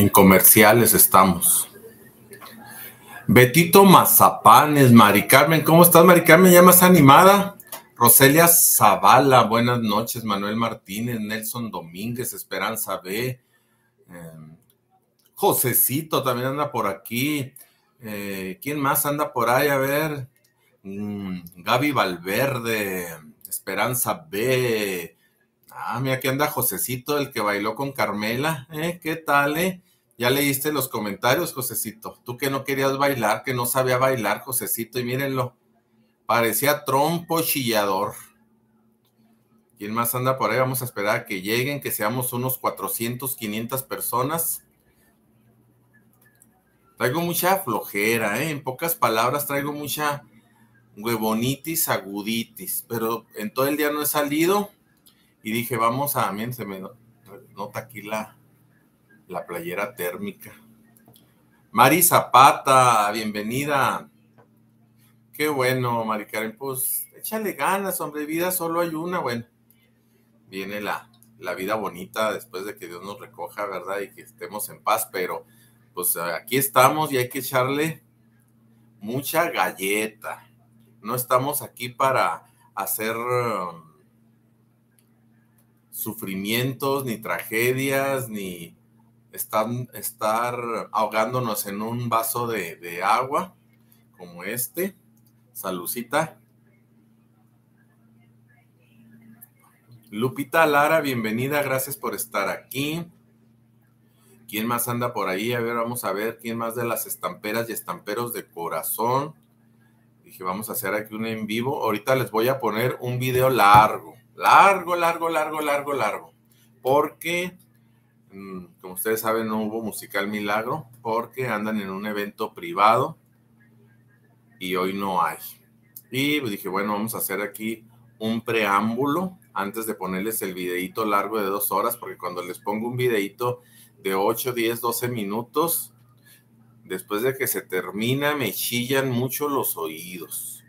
En comerciales estamos. Betito Mazapanes, Mari Carmen, ¿cómo estás, Mari Carmen? ¿Ya más animada? Roselia Zavala, buenas noches, Manuel Martínez, Nelson Domínguez, Esperanza B. Em, Josecito también anda por aquí. Eh, ¿Quién más anda por ahí? A ver. Mm, Gaby Valverde, Esperanza B. Ah, mira, aquí anda Josecito, el que bailó con Carmela. Eh, ¿Qué tal, eh? Ya leíste los comentarios, Josecito. Tú que no querías bailar, que no sabía bailar, Josecito, y mírenlo. Parecía trompo chillador. ¿Quién más anda por ahí? Vamos a esperar a que lleguen, que seamos unos 400, 500 personas. Traigo mucha flojera, ¿eh? en pocas palabras, traigo mucha huevonitis, aguditis, pero en todo el día no he salido y dije, vamos a, miren, se me nota aquí la, la playera térmica. Mari Zapata, bienvenida. Qué bueno, Mari Karen. Pues échale ganas, hombre, vida solo hay una. Bueno, viene la, la vida bonita después de que Dios nos recoja, ¿verdad? Y que estemos en paz, pero pues aquí estamos y hay que echarle mucha galleta. No estamos aquí para hacer um, sufrimientos, ni tragedias, ni están, estar ahogándonos en un vaso de, de agua como este. Salucita. Lupita Lara, bienvenida, gracias por estar aquí. ¿Quién más anda por ahí? A ver, vamos a ver quién más de las estamperas y estamperos de corazón. Dije, vamos a hacer aquí un en vivo. Ahorita les voy a poner un video largo, largo, largo, largo, largo, largo, porque Mm, como ustedes saben, no hubo musical milagro porque andan en un evento privado y hoy no hay. Y dije, bueno, vamos a hacer aquí un preámbulo antes de ponerles el videíto largo de dos horas, porque cuando les pongo un videito de 8, 10, 12 minutos, después de que se termina, me chillan mucho los oídos.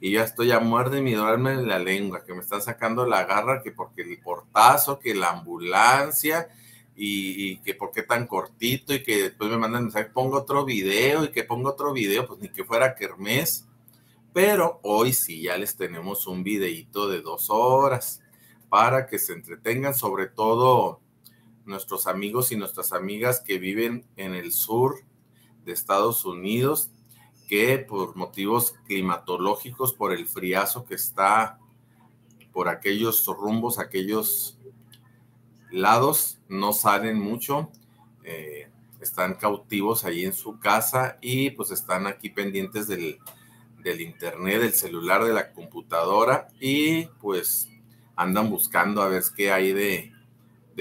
Y ya estoy a muerte y mi en la lengua, que me están sacando la garra, que porque el portazo, que la ambulancia, y, que por qué tan cortito y que después me mandan mensaje, pongo otro video y que pongo otro video, pues ni que fuera Kermés. Pero hoy sí ya les tenemos un videito de dos horas para que se entretengan, sobre todo nuestros amigos y nuestras amigas que viven en el sur de Estados Unidos, que por motivos climatológicos, por el friazo que está por aquellos rumbos, aquellos lados, no salen mucho, eh, están cautivos ahí en su casa y pues están aquí pendientes del, internet, del celular, de la computadora y pues andan buscando a ver qué hay de,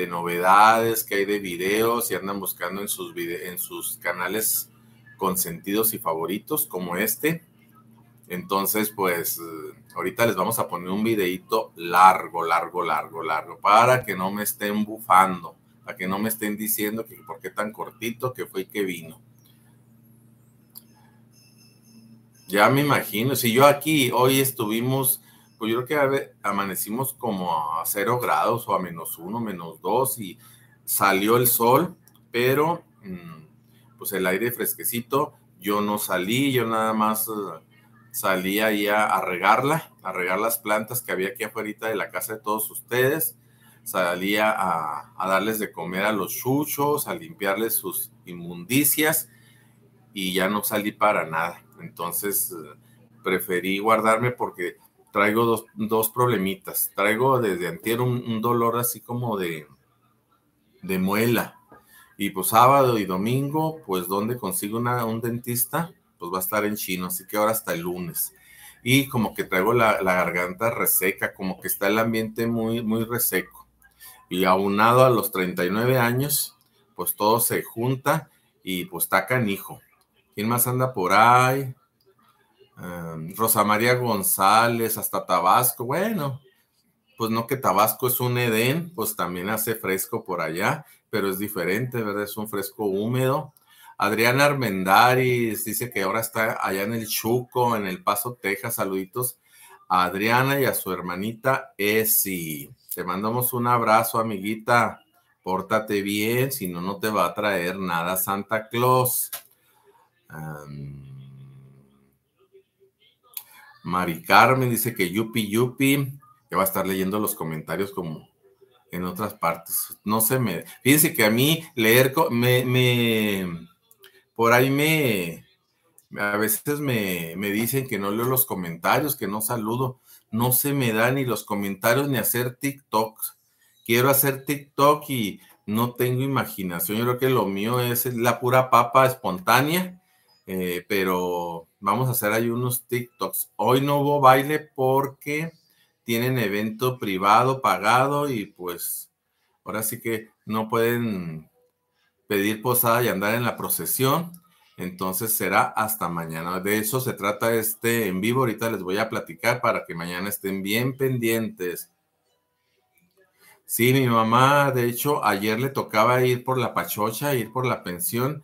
novedades, qué hay de videos y andan buscando en sus, en sus canales consentidos y favoritos como este. Entonces pues Ahorita les vamos a poner un videito largo, largo, largo, largo, para que no me estén bufando, para que no me estén diciendo que por qué tan cortito, que fue y que vino. Ya me imagino, si yo aquí hoy estuvimos, pues yo creo que amanecimos como a cero grados o a menos uno, menos dos y salió el sol, pero mm, pues el aire fresquecito, yo no salí, yo nada más salía ahí a regarla, a regar las plantas que había aquí afuera de la casa de todos ustedes, salía a, darles de comer a los chuchos, a limpiarles sus inmundicias y ya no salí para nada. Entonces eh, preferí guardarme porque traigo dos, problemitas. Traigo desde antier un, dolor así como de, de muela. Y pues sábado y domingo, pues ¿dónde consigo un dentista? pues va a estar en chino, así que ahora hasta el lunes. Y como que traigo la, garganta reseca, como que está el ambiente muy, muy reseco. Y aunado a los 39 años, pues todo se junta y pues está canijo. ¿Quién más anda por ahí? Em, Rosa María González, hasta Tabasco. Bueno, pues no que Tabasco es un Edén, pues también hace fresco por allá, pero es diferente, ¿verdad? Es un fresco húmedo. Adriana Armendaris dice que ahora está allá en el Chuco, en El Paso, Texas. Saluditos a Adriana y a su hermanita Esi. Te mandamos un abrazo, amiguita. Pórtate bien, si no, no te va a traer nada Santa Claus. Mari Carmen dice que yupi yupi, que va a estar leyendo los comentarios como en otras partes. No se me... Fíjense que a mí leer... me por ahí me, a veces me, dicen que no leo los comentarios, que no saludo. No se me da ni los comentarios ni hacer TikTok. Quiero hacer TikTok y no tengo imaginación. Yo creo que lo mío es la pura papa espontánea, eh, pero vamos a hacer ahí unos TikToks. Hoy no hubo baile porque tienen evento privado, pagado y pues ahora sí que no pueden pedir posada y andar en la procesión. Entonces será hasta mañana. De eso se trata este en vivo. Ahorita les voy a platicar para que mañana estén bien pendientes. Sí, mi mamá, de hecho, ayer le tocaba ir por la pachocha, ir por la pensión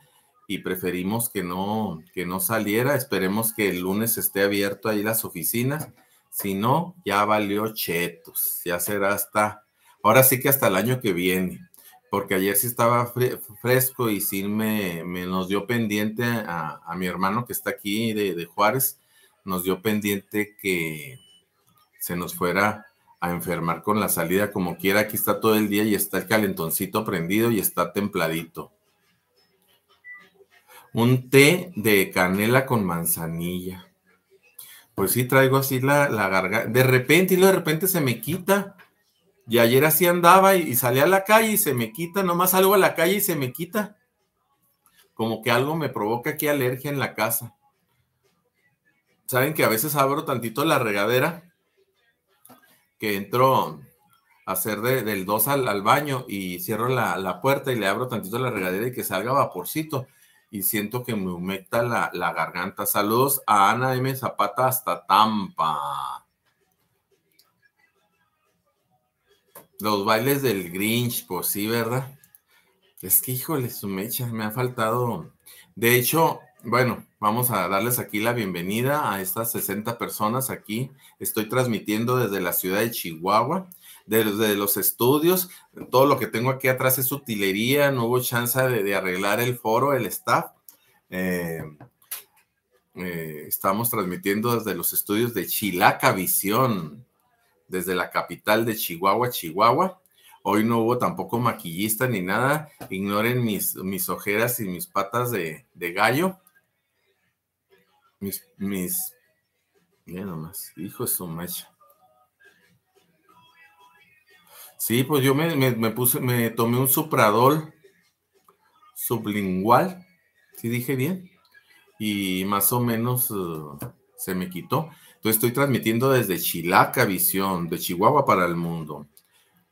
y preferimos que no, que no saliera. Esperemos que el lunes esté abierto ahí las oficinas. Si no, ya valió chetos. Ya será hasta, ahora sí que hasta el año que viene porque ayer sí estaba fresco y sí me, nos dio pendiente a, mi hermano que está aquí de, Juárez, nos dio pendiente que se nos fuera a enfermar con la salida como quiera, aquí está todo el día y está el calentoncito prendido y está templadito. Un té de canela con manzanilla. Pues sí, traigo así la, la garganta. De repente, y de repente se me quita. Y ayer así andaba y, salía salí a la calle y se me quita, nomás salgo a la calle y se me quita. Como que algo me provoca aquí alergia en la casa. Saben que a veces abro tantito la regadera, que entro a hacer del 2 al, baño y cierro la, puerta y le abro tantito la regadera y que salga vaporcito. Y siento que me humecta la, la garganta. Saludos a Ana M. Zapata hasta Tampa. Los bailes del Grinch, por pues sí, ¿verdad? Es que, híjole, su mecha, me ha faltado. De hecho, bueno, vamos a darles aquí la bienvenida a estas 60 personas aquí. Estoy transmitiendo desde la ciudad de Chihuahua, desde los estudios. Todo lo que tengo aquí atrás es utilería, no hubo chance de, arreglar el foro, el staff. Eh, eh, estamos transmitiendo desde los estudios de Chilaca Visión desde la capital de Chihuahua, Chihuahua. Hoy no hubo tampoco maquillista ni nada. Ignoren mis, mis ojeras y mis patas de, gallo. Mis, mis, mira nomás, hijo de su macha. Sí, pues yo me, puse, me tomé un supradol sublingual, si ¿sí dije bien, y más o menos eh, se me quitó estoy transmitiendo desde Chilaca Visión, de Chihuahua para el mundo,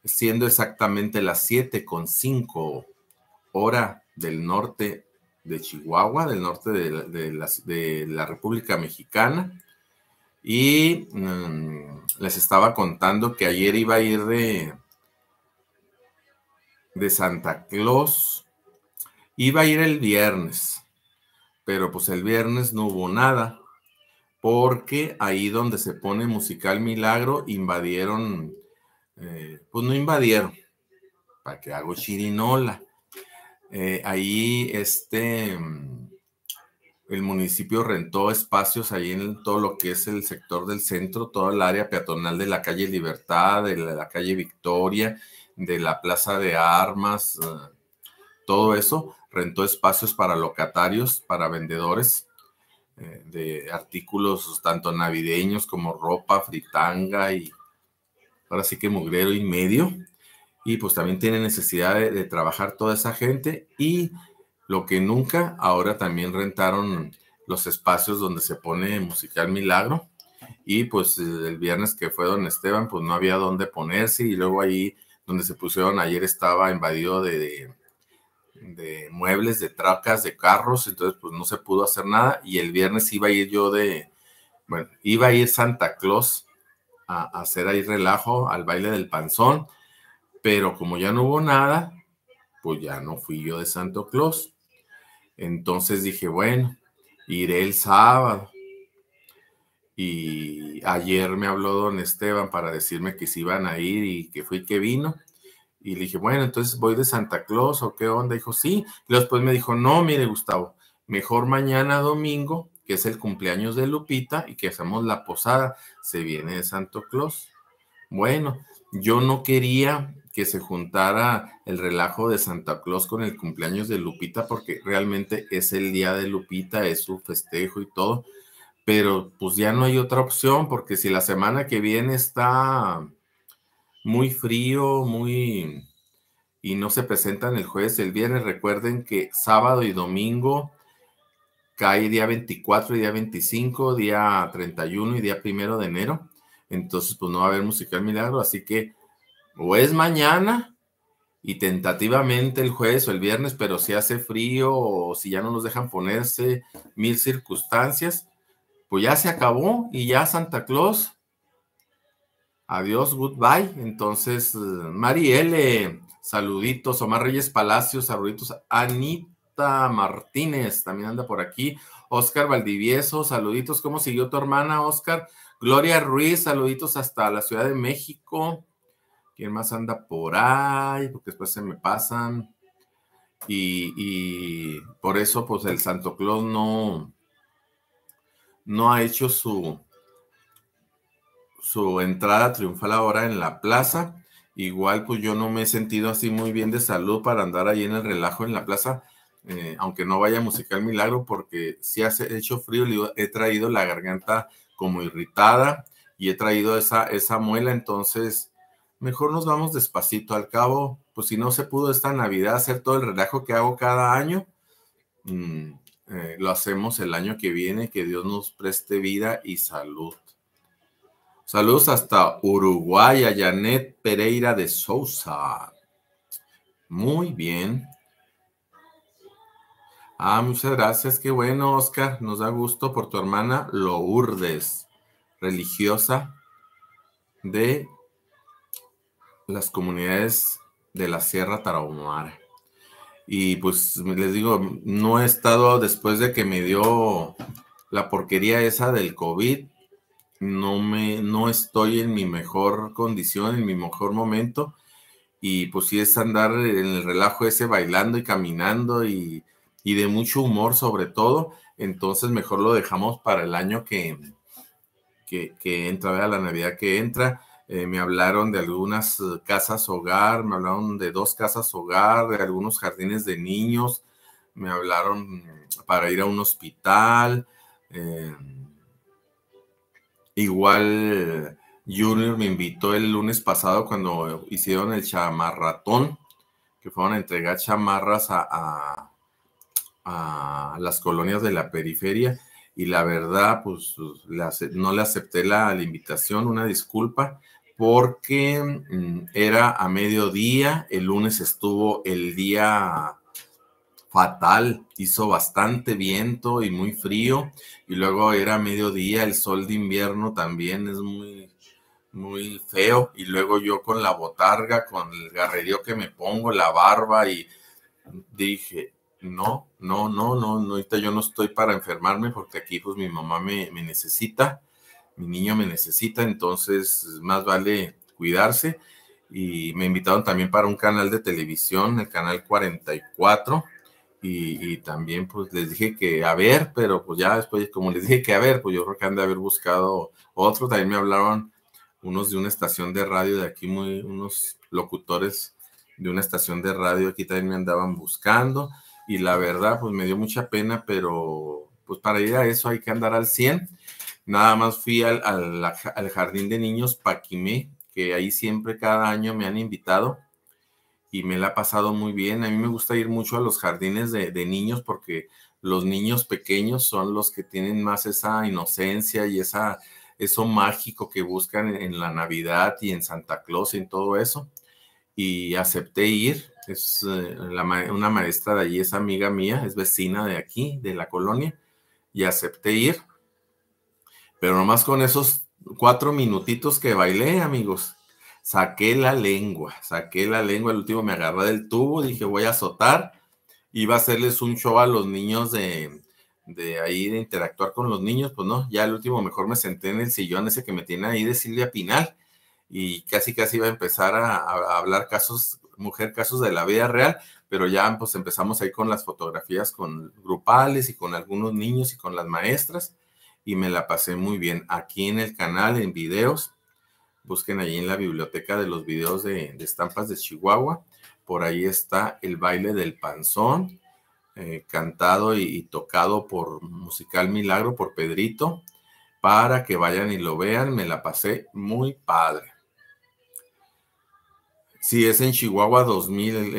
siendo exactamente las 7 con 5 hora del norte de Chihuahua, del norte de la, República Mexicana. Y mm, les estaba contando que ayer iba a ir de, de Santa Claus. Iba a ir el viernes, pero pues el viernes no hubo nada porque ahí donde se pone Musical Milagro invadieron, eh, pues no invadieron, para que hago chirinola. Eh, ahí este, mm, el municipio rentó espacios ahí en todo lo que es el sector del centro, toda el área peatonal de la calle Libertad, de la calle Victoria, de la Plaza de Armas, eh, todo eso, rentó espacios para locatarios, para vendedores, eh, de artículos tanto navideños como ropa, fritanga y ahora sí que mugrero y medio. Y pues también tiene necesidad de, trabajar toda esa gente y lo que nunca, ahora también rentaron los espacios donde se pone musical milagro. Y pues el viernes que fue don Esteban, pues no había dónde ponerse y luego ahí donde se pusieron ayer estaba invadido de de muebles, de tracas, de carros, entonces pues no se pudo hacer nada y el viernes iba a ir yo de, bueno, iba a ir Santa Claus a, hacer ahí relajo al baile del panzón, pero como ya no hubo nada, pues ya no fui yo de Santa Claus. Entonces dije, bueno, iré el sábado. Y ayer me habló don Esteban para decirme que se iban a ir y que fui que vino. Y le dije, bueno, entonces voy de Santa Claus o qué onda. Dijo, sí. Y después me dijo, no, mire, Gustavo, mejor mañana domingo, que es el cumpleaños de Lupita y que hacemos la posada. Se viene de Santo Claus. Bueno, yo no quería que se juntara el relajo de Santa Claus con el cumpleaños de Lupita, porque realmente es el día de Lupita, es su festejo y todo, pero pues ya no hay otra opción, porque si la semana que viene está muy frío, muy... y no se presentan el jueves el viernes. Recuerden que sábado y domingo cae día 24 y día 25, día 31 y día primero de enero. Entonces, pues no va a haber musical milagro. Así que o es mañana y tentativamente el jueves o el viernes, pero si hace frío o si ya no nos dejan ponerse mil circunstancias, pues ya se acabó y ya Santa Claus Adiós, goodbye. Entonces, eh, Marielle, saluditos. Omar Reyes Palacios, saluditos. Anita Martínez también anda por aquí. Oscar Valdivieso, saluditos. ¿Cómo siguió tu hermana, Oscar? Gloria Ruiz, saluditos hasta la Ciudad de México. ¿Quién más anda por ahí? Porque después se me pasan. Y, por eso, pues, el Santo Claus no, no ha hecho su, su entrada triunfal ahora en la plaza. Igual, pues yo no me he sentido así muy bien de salud para andar ahí en el relajo en la plaza, eh, aunque no vaya a musical milagro, porque si hace hecho frío, he traído la garganta como irritada y he traído esa, esa muela, entonces mejor nos vamos despacito. Al cabo, pues si no se pudo esta Navidad hacer todo el relajo que hago cada año, mm, eh, lo hacemos el año que viene, que Dios nos preste vida y salud. Saludos hasta Uruguay a Janet Pereira de Sousa. Muy bien. Ah, muchas gracias. Qué bueno, Oscar. Nos da gusto por tu hermana Lourdes, religiosa de las comunidades de la Sierra Tarahumara. Y pues les digo, no he estado después de que me dio la porquería esa del COVID, no me, no estoy en mi mejor condición, en mi mejor momento, y pues sí es andar en el relajo ese bailando y caminando y, de mucho humor sobre todo, entonces mejor lo dejamos para el año que, que, que entra, a la Navidad que entra. Eh, me hablaron de algunas casas hogar, me hablaron de dos casas hogar, de algunos jardines de niños, me hablaron para ir a un hospital. Eh, Igual Junior me invitó el lunes pasado cuando hicieron el chamarratón, que fueron a entregar chamarras a, las colonias de la periferia. Y la verdad, pues no le acepté la, la invitación, una disculpa, porque mm, era a mediodía, el lunes estuvo el día fatal, hizo bastante viento y muy frío, y luego era mediodía, el sol de invierno también es muy, muy feo, y luego yo con la botarga, con el garrerío que me pongo, la barba, y dije, no, no, no, no, no, ahorita yo no estoy para enfermarme porque aquí pues mi mamá me, me necesita, mi niño me necesita, entonces más vale cuidarse. Y me invitaron también para un canal de televisión, el canal 44, y, también pues les dije que a ver, pero pues ya después, como les dije que a ver, pues yo creo que han de haber buscado otro. También me hablaron unos de una estación de radio de aquí, muy, unos locutores de una estación de radio aquí también me andaban buscando. Y la verdad, pues me dio mucha pena, pero pues para ir a eso hay que andar al 100. Nada más fui al, al, al jardín de niños Paquimé, que ahí siempre cada año me han invitado y me la ha pasado muy bien. A mí me gusta ir mucho a los jardines de, niños porque los niños pequeños son los que tienen más esa inocencia y esa, eso mágico que buscan en, la Navidad y en Santa Claus y en todo eso. Y acepté ir. Es eh, una maestra de allí, es amiga mía, es vecina de aquí, de la colonia, y acepté ir. Pero nomás con esos cuatro minutitos que bailé, amigos, Saqué la lengua, saqué la lengua, el último me agarré del tubo, dije voy a azotar, iba a hacerles un show a los niños de, de ahí, de interactuar con los niños, pues no, ya el último mejor me senté en el sillón ese que me tiene ahí de Silvia Pinal y casi casi iba a empezar a, a hablar casos, mujer, casos de la vida real, pero ya pues empezamos ahí con las fotografías con grupales y con algunos niños y con las maestras y me la pasé muy bien aquí en el canal, en videos, busquen allí en la biblioteca de los videos de, de estampas de Chihuahua. Por ahí está el baile del panzón, eh, cantado y, tocado por Musical Milagro, por Pedrito, para que vayan y lo vean. Me la pasé muy padre. Sí, es en Chihuahua 2000,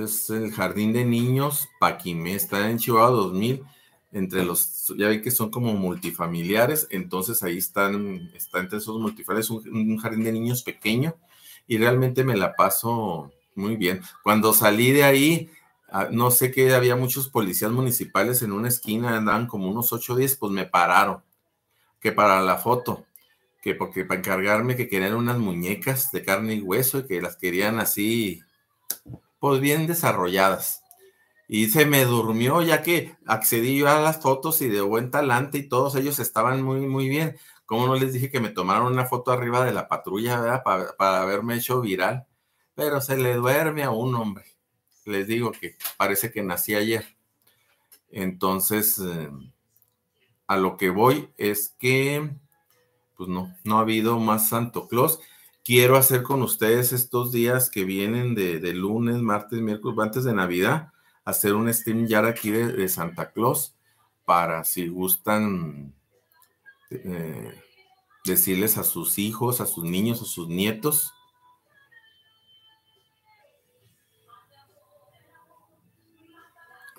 es el Jardín de Niños, Paquimé, está en Chihuahua 2000 entre los, ya ven que son como multifamiliares, entonces ahí están, está entre esos multifamiliares un, jardín de niños pequeño y realmente me la paso muy bien. Cuando salí de ahí, ah, no sé que había muchos policías municipales en una esquina, andaban como unos 8 o 10, pues me pararon, que para la foto, que porque para encargarme que querían unas muñecas de carne y hueso y que las querían así, pues bien desarrolladas y se me durmió ya que accedí yo a las fotos y de buen talante y todos ellos estaban muy, muy bien. ¿Cómo no les dije que me tomaron una foto arriba de la patrulla, Para, haberme hecho viral. Pero se le duerme a un hombre. Les digo que parece que nací ayer. Entonces, eh, a lo que voy es que, pues no, no ha habido más Santo Claus. Quiero hacer con ustedes estos días que vienen de, de lunes, martes, miércoles, antes de Navidad, hacer un stream ya aquí de, Santa Claus para si gustan eh, decirles a sus hijos, a sus niños, a sus nietos.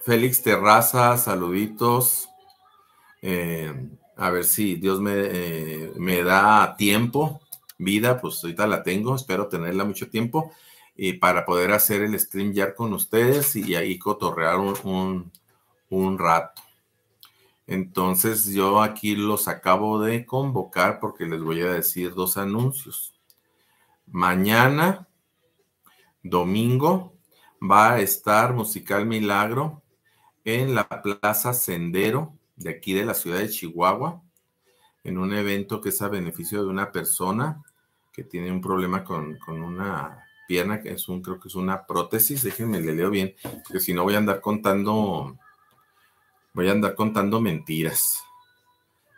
Félix Terraza, saluditos. Eh, a ver si Dios me, eh, me da tiempo, vida, pues ahorita la tengo, espero tenerla mucho tiempo y eh, para poder hacer el stream ya con ustedes y ahí cotorrear un, rato. Entonces yo aquí los acabo de convocar porque les voy a decir dos anuncios. Mañana, domingo, va a estar Musical Milagro en la Plaza Sendero de aquí de la ciudad de Chihuahua, en un evento que es a beneficio de una persona que tiene un problema con una pierna, que es un, creo que es una prótesis, déjenme le leo bien, que si no voy a andar contando, voy a andar contando mentiras.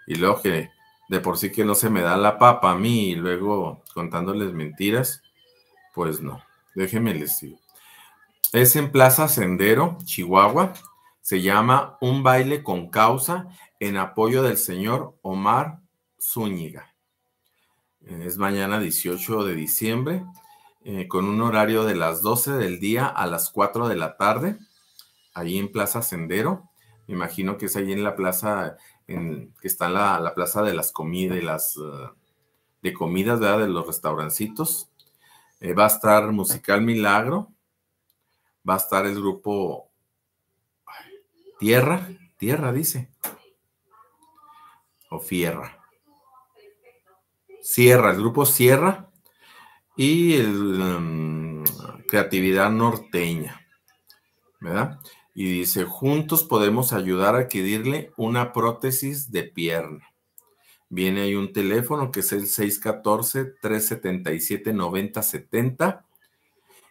Y luego que de por sí que no se me da la papa a mí, y luego contándoles mentiras, pues no, déjenme les digo. Es en Plaza Sendero, Chihuahua, se llama Un baile con causa en apoyo del señor Omar Zúñiga. Es mañana 18 de diciembre. Eh, con un horario de las 12 del día a las 4 de la tarde, ahí en Plaza Sendero. Me imagino que es ahí en la plaza, en, que está la, la plaza de las comidas las eh, de comidas, De los restaurancitos. Eh, va a estar Musical Milagro, va a estar el grupo Tierra, Tierra dice, o Fierra. Sierra, el grupo Sierra, y em, creatividad norteña, ¿verdad? Y dice, juntos podemos ayudar a adquirirle una prótesis de pierna. Viene ahí un teléfono que es el 614-377-9070.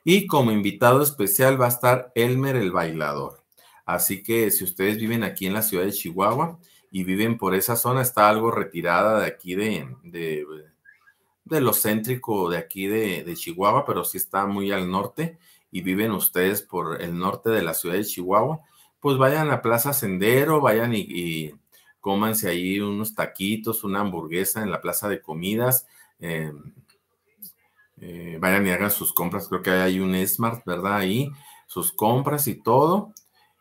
Y como invitado especial va a estar Elmer el bailador. Así que si ustedes viven aquí en la ciudad de Chihuahua y viven por esa zona, está algo retirada de aquí de de lo céntrico de aquí de, Chihuahua, pero sí está muy al norte y viven ustedes por el norte de la ciudad de Chihuahua, pues vayan a Plaza Sendero, vayan y, cómanse ahí unos taquitos, una hamburguesa en la plaza de comidas. Eh, eh, vayan y hagan sus compras, creo que hay un Smart, ¿verdad? Ahí, sus compras y todo.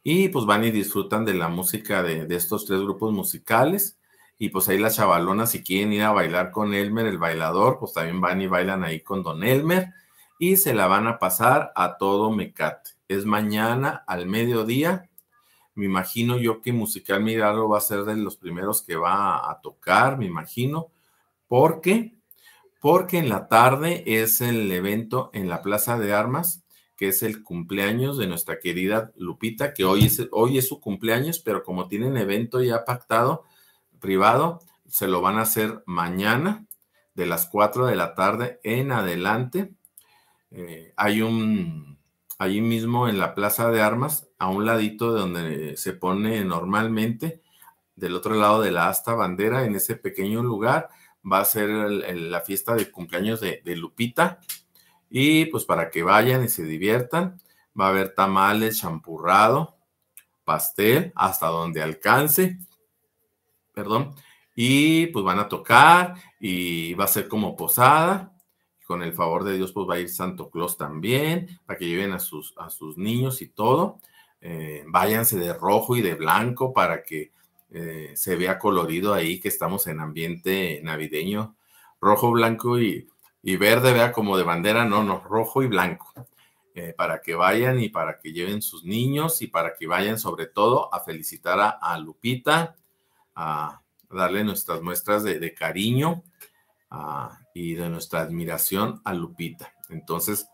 Y pues van y disfrutan de la música de, de estos tres grupos musicales. Y pues ahí las chavalonas, si quieren ir a bailar con Elmer, el bailador, pues también van y bailan ahí con Don Elmer y se la van a pasar a todo mecate. Es mañana al mediodía. Me imagino yo que Musical Mirado va a ser de los primeros que va a tocar, me imagino. ¿Por qué? Porque en la tarde es el evento en la Plaza de Armas que es el cumpleaños de nuestra querida Lupita, que hoy es, hoy es su cumpleaños, pero como tienen evento ya pactado, privado, se lo van a hacer mañana de las 4 de la tarde en adelante. Eh, hay un, allí mismo en la Plaza de Armas, a un ladito de donde se pone normalmente, del otro lado de la asta bandera, en ese pequeño lugar, va a ser la fiesta de cumpleaños de, de Lupita. Y pues para que vayan y se diviertan, va a haber tamales, champurrado, pastel, hasta donde alcance perdón, y pues van a tocar y va a ser como posada. Con el favor de Dios, pues va a ir Santo Claus también, para que lleven a sus, a sus niños y todo. Eh, váyanse de rojo y de blanco para que eh, se vea colorido ahí que estamos en ambiente navideño. Rojo, blanco y, verde, vea como de bandera, no, no, rojo y blanco. Eh, para que vayan y para que lleven sus niños y para que vayan sobre todo a felicitar a Lupita, a darle nuestras muestras de, cariño y de nuestra admiración a Lupita. Entonces,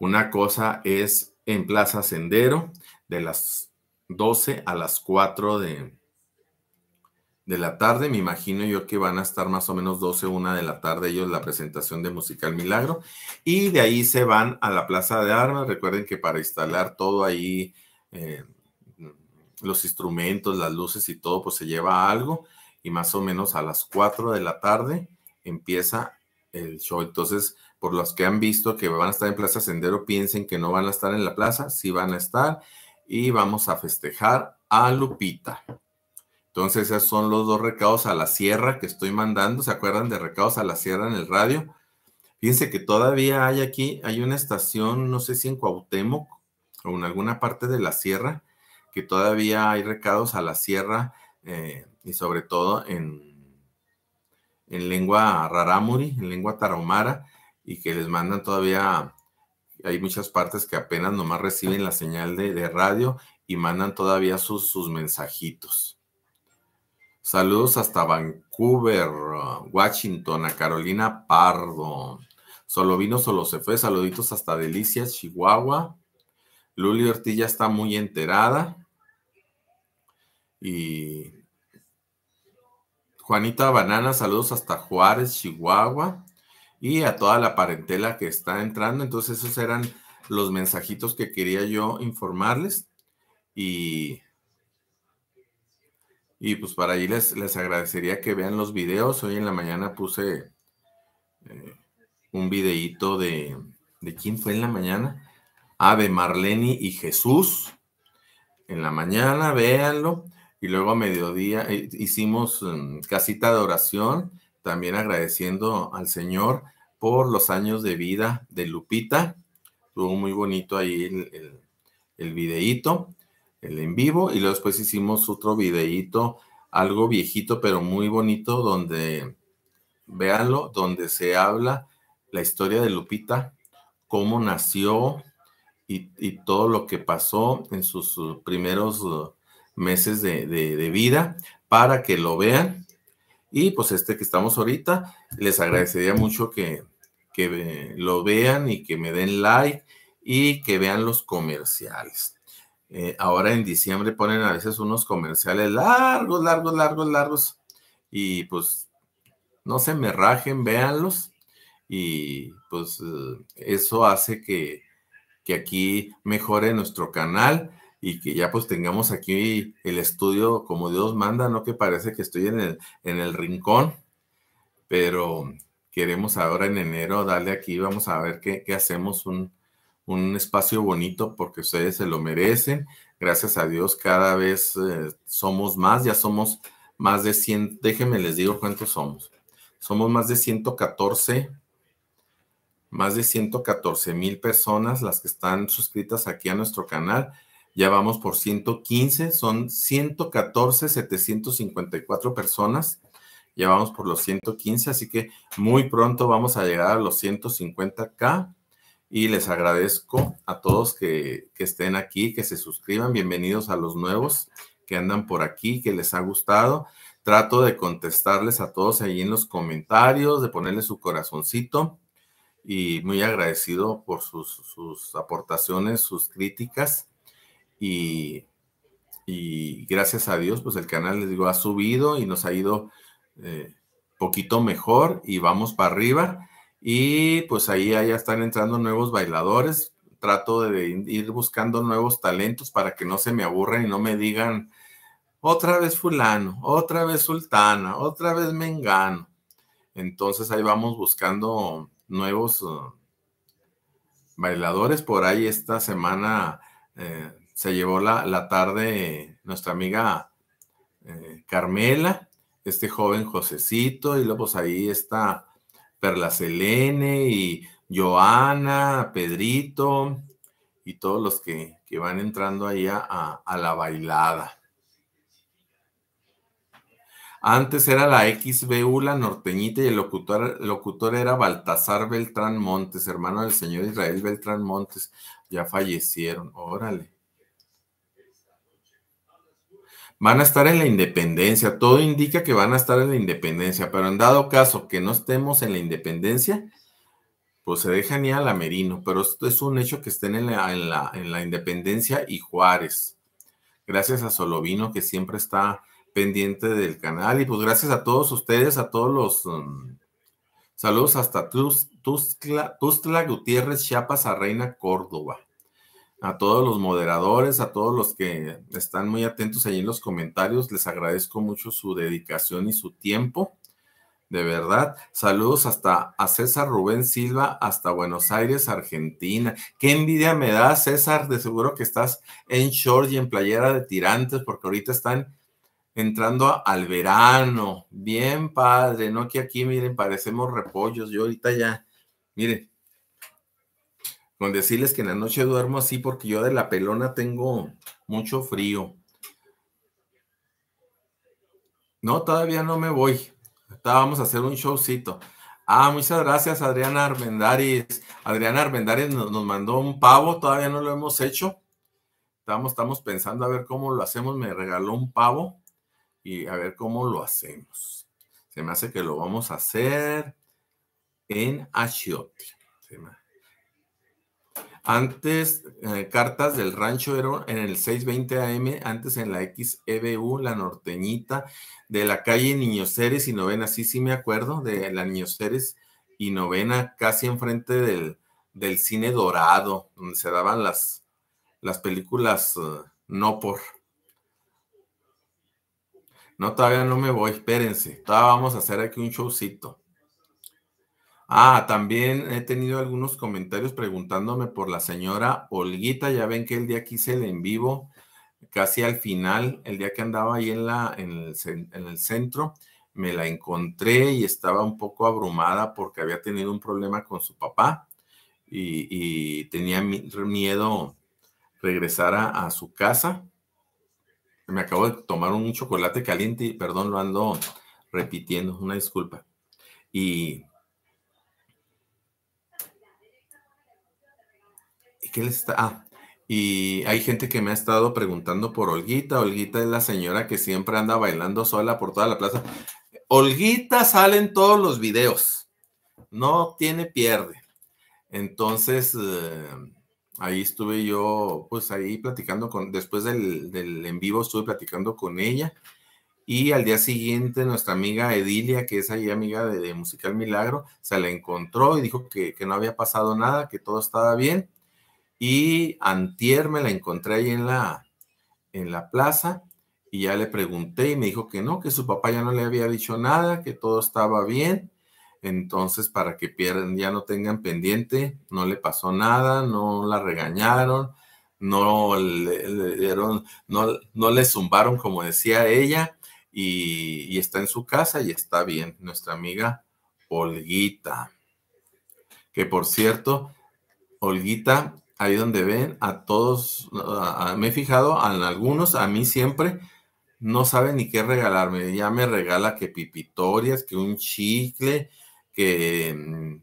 una cosa es en Plaza Sendero de las 12 a las 4 de, de la tarde. Me imagino yo que van a estar más o menos 12, 1 de la tarde ellos la presentación de Musical Milagro. Y de ahí se van a la Plaza de Armas. Recuerden que para instalar todo ahí... Eh, los instrumentos, las luces y todo, pues se lleva algo y más o menos a las 4 de la tarde empieza el show. Entonces, por los que han visto que van a estar en Plaza Sendero, piensen que no van a estar en la plaza, sí van a estar y vamos a festejar a Lupita. Entonces, esos son los dos recados a la sierra que estoy mandando. ¿Se acuerdan de recados a la sierra en el radio? Fíjense que todavía hay aquí, hay una estación, no sé si en Cuauhtémoc o en alguna parte de la sierra, que todavía hay recados a la sierra eh, y sobre todo en, en lengua rarámuri, en lengua tarahumara, y que les mandan todavía, hay muchas partes que apenas nomás reciben la señal de, radio y mandan todavía sus, sus mensajitos. Saludos hasta Vancouver, uh, Washington, a Carolina Pardo. Solo vino, solo se fue. Saluditos hasta Delicias, Chihuahua. Luli Ortiz ya está muy enterada. Y Juanita Banana, saludos hasta Juárez, Chihuahua. Y a toda la parentela que está entrando. Entonces esos eran los mensajitos que quería yo informarles. Y, y pues para ahí les, les agradecería que vean los videos. Hoy en la mañana puse eh, un videíto de... ¿De quién fue en la mañana? Ave Marleni y Jesús. En la mañana, véanlo. Y luego a mediodía eh, hicimos mm, casita de oración, también agradeciendo al Señor por los años de vida de Lupita. Estuvo muy bonito ahí el, el videíto, el en vivo. Y luego después hicimos otro videíto, algo viejito, pero muy bonito, donde, véanlo, donde se habla la historia de Lupita, cómo nació, y, todo lo que pasó en sus uh, primeros uh, meses de, vida para que lo vean. Y pues este que estamos ahorita, les agradecería mucho que, que eh, lo vean y que me den like y que vean los comerciales. Eh, ahora en diciembre ponen a veces unos comerciales largos, largos, largos, largos. Y pues no se me rajen, véanlos. Y pues eh, eso hace que que aquí mejore nuestro canal y que ya pues tengamos aquí el estudio como Dios manda, ¿no? Que parece que estoy en el, en el rincón, pero queremos ahora en enero darle aquí, vamos a ver qué, hacemos, un, espacio bonito porque ustedes se lo merecen. Gracias a Dios cada vez eh, somos más, ya somos más de 100, déjenme les digo cuántos somos. Somos más de 114 más de 114 mil personas las que están suscritas aquí a nuestro canal. Ya vamos por 115, son 114, 754 personas. Ya vamos por los 115, así que muy pronto vamos a llegar a los 150k. Y les agradezco a todos que, que estén aquí, que se suscriban. Bienvenidos a los nuevos que andan por aquí, que les ha gustado. Trato de contestarles a todos ahí en los comentarios, de ponerles su corazoncito y muy agradecido por sus, aportaciones, sus críticas y, y, gracias a Dios, pues el canal, les digo, ha subido y nos ha ido eh, poquito mejor y vamos para arriba y pues ahí ya están entrando nuevos bailadores. Trato de ir buscando nuevos talentos para que no se me aburren y no me digan otra vez fulano, otra vez sultana, otra vez mengano. Entonces ahí vamos buscando nuevos eh, bailadores. Por ahí esta semana eh, se llevó la, tarde nuestra amiga eh, Carmela, este joven Josecito, y luego pues, ahí está Perla Selene y Joana, Pedrito y todos los que, van entrando ahí a la bailada. Antes era la XBU, la norteñita, y el locutor, locutor era Baltasar Beltrán Montes, hermano del señor Israel Beltrán Montes. Ya fallecieron, órale. Van a estar en la independencia, todo indica que van a estar en la independencia, pero en dado caso que no estemos en la independencia, pues se dejan ir a la Merino, pero esto es un hecho que estén en la, en la, en la independencia y Juárez. Gracias a Solovino que siempre está pendiente del canal. Y pues gracias a todos ustedes, a todos los um, saludos hasta Tustla, Gutiérrez, Chiapas, a Reina Córdoba. A todos los moderadores, a todos los que están muy atentos ahí en los comentarios, les agradezco mucho su dedicación y su tiempo. De verdad, saludos hasta a César Rubén Silva, hasta Buenos Aires, Argentina. Qué envidia me da, César. De seguro que estás en short y en playera de tirantes, porque ahorita están entrando al verano. Bien padre, ¿no? Que aquí, miren, parecemos repollos. Yo ahorita ya, miren, con decirles que en la noche duermo así porque yo de la pelona tengo mucho frío. No, todavía no me voy. Estábamos vamos a hacer un showcito. Ah, muchas gracias, Adriana Armendaris. Adriana Armendaris nos, mandó un pavo, todavía no lo hemos hecho. estamos pensando a ver cómo lo hacemos. Me regaló un pavo y a ver cómo lo hacemos. Se me hace que lo vamos a hacer en Achiote. Antes, eh, cartas del rancho eran en el 620 AM, antes en la XEBU, la norteñita, de la calle Niños Ceres y Novena, sí, sí me acuerdo, de la Niños Ceres y Novena, casi enfrente del, del cine dorado, donde se daban las, las películas eh, no por. No, todavía no me voy, espérense. Todavía vamos a hacer aquí un showcito. Ah, también he tenido algunos comentarios preguntándome por la señora Olguita. Ya ven que el día que hice el en vivo, casi al final, el día que andaba ahí en, la, en, el, centro, me la encontré y estaba un poco abrumada porque había tenido un problema con su papá y, tenía miedo regresar a su casa me acabo de tomar un chocolate caliente y perdón, lo ando repitiendo, una disculpa. Y ¿Qué les está? Ah, y hay gente que me ha estado preguntando por Olguita. Olguita es la señora que siempre anda bailando sola por toda la plaza. Olguita sale en todos los videos. No tiene pierde. Entonces, eh, Ahí estuve yo, pues ahí platicando con, después del, en vivo estuve platicando con ella. Y al día siguiente nuestra amiga Edilia, que es ahí amiga de, Musical Milagro, se la encontró y dijo que, no había pasado nada, que todo estaba bien. Y antier me la encontré ahí en la, en la plaza y ya le pregunté y me dijo que no, que su papá ya no le había dicho nada, que todo estaba bien entonces, para que pierden ya no tengan pendiente, no le pasó nada, no la regañaron, no le, dieron, no, le zumbaron, como decía ella, y, está en su casa y está bien, nuestra amiga Olguita. Que por cierto, Olguita, ahí donde ven, a todos, me he fijado, a algunos, a mí siempre, no sabe ni qué regalarme. Ya me regala que pipitorias, que un chicle, Mm,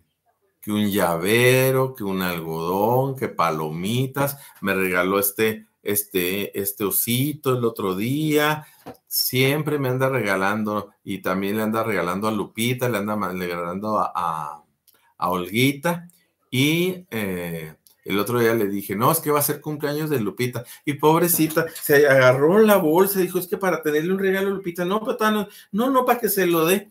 que, un llavero, que un algodón, que palomitas, me regaló este, este, este osito el otro día, siempre me anda regalando y también le anda regalando a Lupita, le anda regalando a, a, Olguita y eh, el otro día le dije, no, es que va a ser cumpleaños de Lupita. Y pobrecita, se agarró la bolsa dijo, es que para tenerle un regalo a Lupita, no, pero no, no, no, para que se lo dé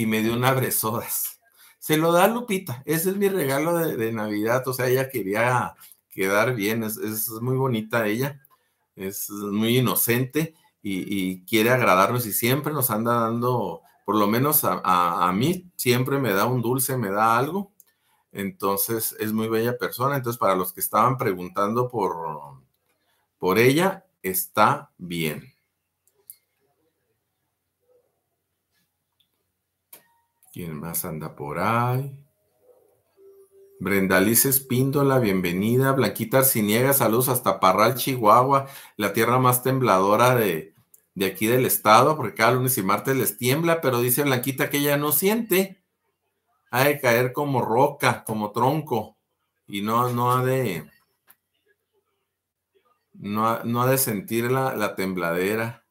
y me dio una bresodas. Se lo da Lupita, ese es mi regalo de, Navidad, o sea, ella quería quedar bien, es, muy bonita ella, es muy inocente y, quiere agradarnos y siempre nos anda dando, por lo menos a, a mí, siempre me da un dulce, me da algo, entonces es muy bella persona, entonces para los que estaban preguntando por, por ella, está bien. ¿Quién más anda por ahí? Brenda Lice Espíndola, bienvenida. Blanquita Arciniega, saludos hasta Parral, Chihuahua, la tierra más tembladora de, aquí del estado, porque cada lunes y martes les tiembla, pero dice Blanquita que ella no siente. Ha de caer como roca, como tronco, y no, no ha de. No ha, de sentir la, la, tembladera.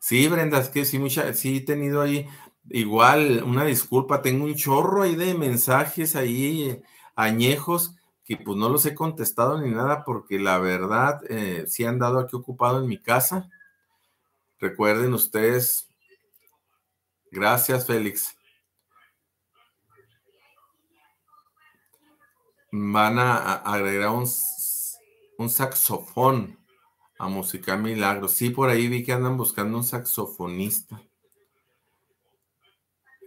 Sí, Brenda, es que sí, mucha, sí he tenido ahí Igual, una disculpa, tengo un chorro ahí de mensajes ahí añejos que pues no los he contestado ni nada porque la verdad eh, sí han dado aquí ocupado en mi casa. Recuerden ustedes. Gracias, Félix. Van a agregar un, un saxofón a Musical Milagro. Sí, por ahí vi que andan buscando un saxofonista.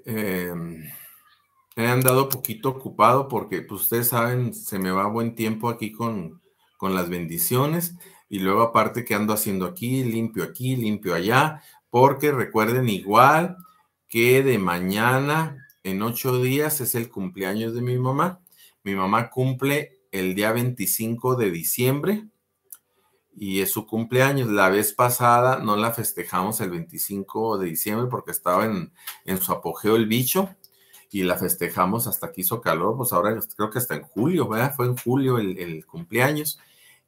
Em, he andado poquito ocupado porque pues, ustedes saben, se me va buen tiempo aquí con, con las bendiciones y luego aparte que ando haciendo aquí, limpio aquí, limpio allá, porque recuerden igual que de mañana en ocho días es el cumpleaños de mi mamá. Mi mamá cumple el día 25 de diciembre y es su cumpleaños. La vez pasada no la festejamos el 25 de diciembre porque estaba en, su apogeo el bicho y la festejamos hasta que hizo calor, pues ahora creo que hasta en julio, ¿verdad? Fue en julio el, el cumpleaños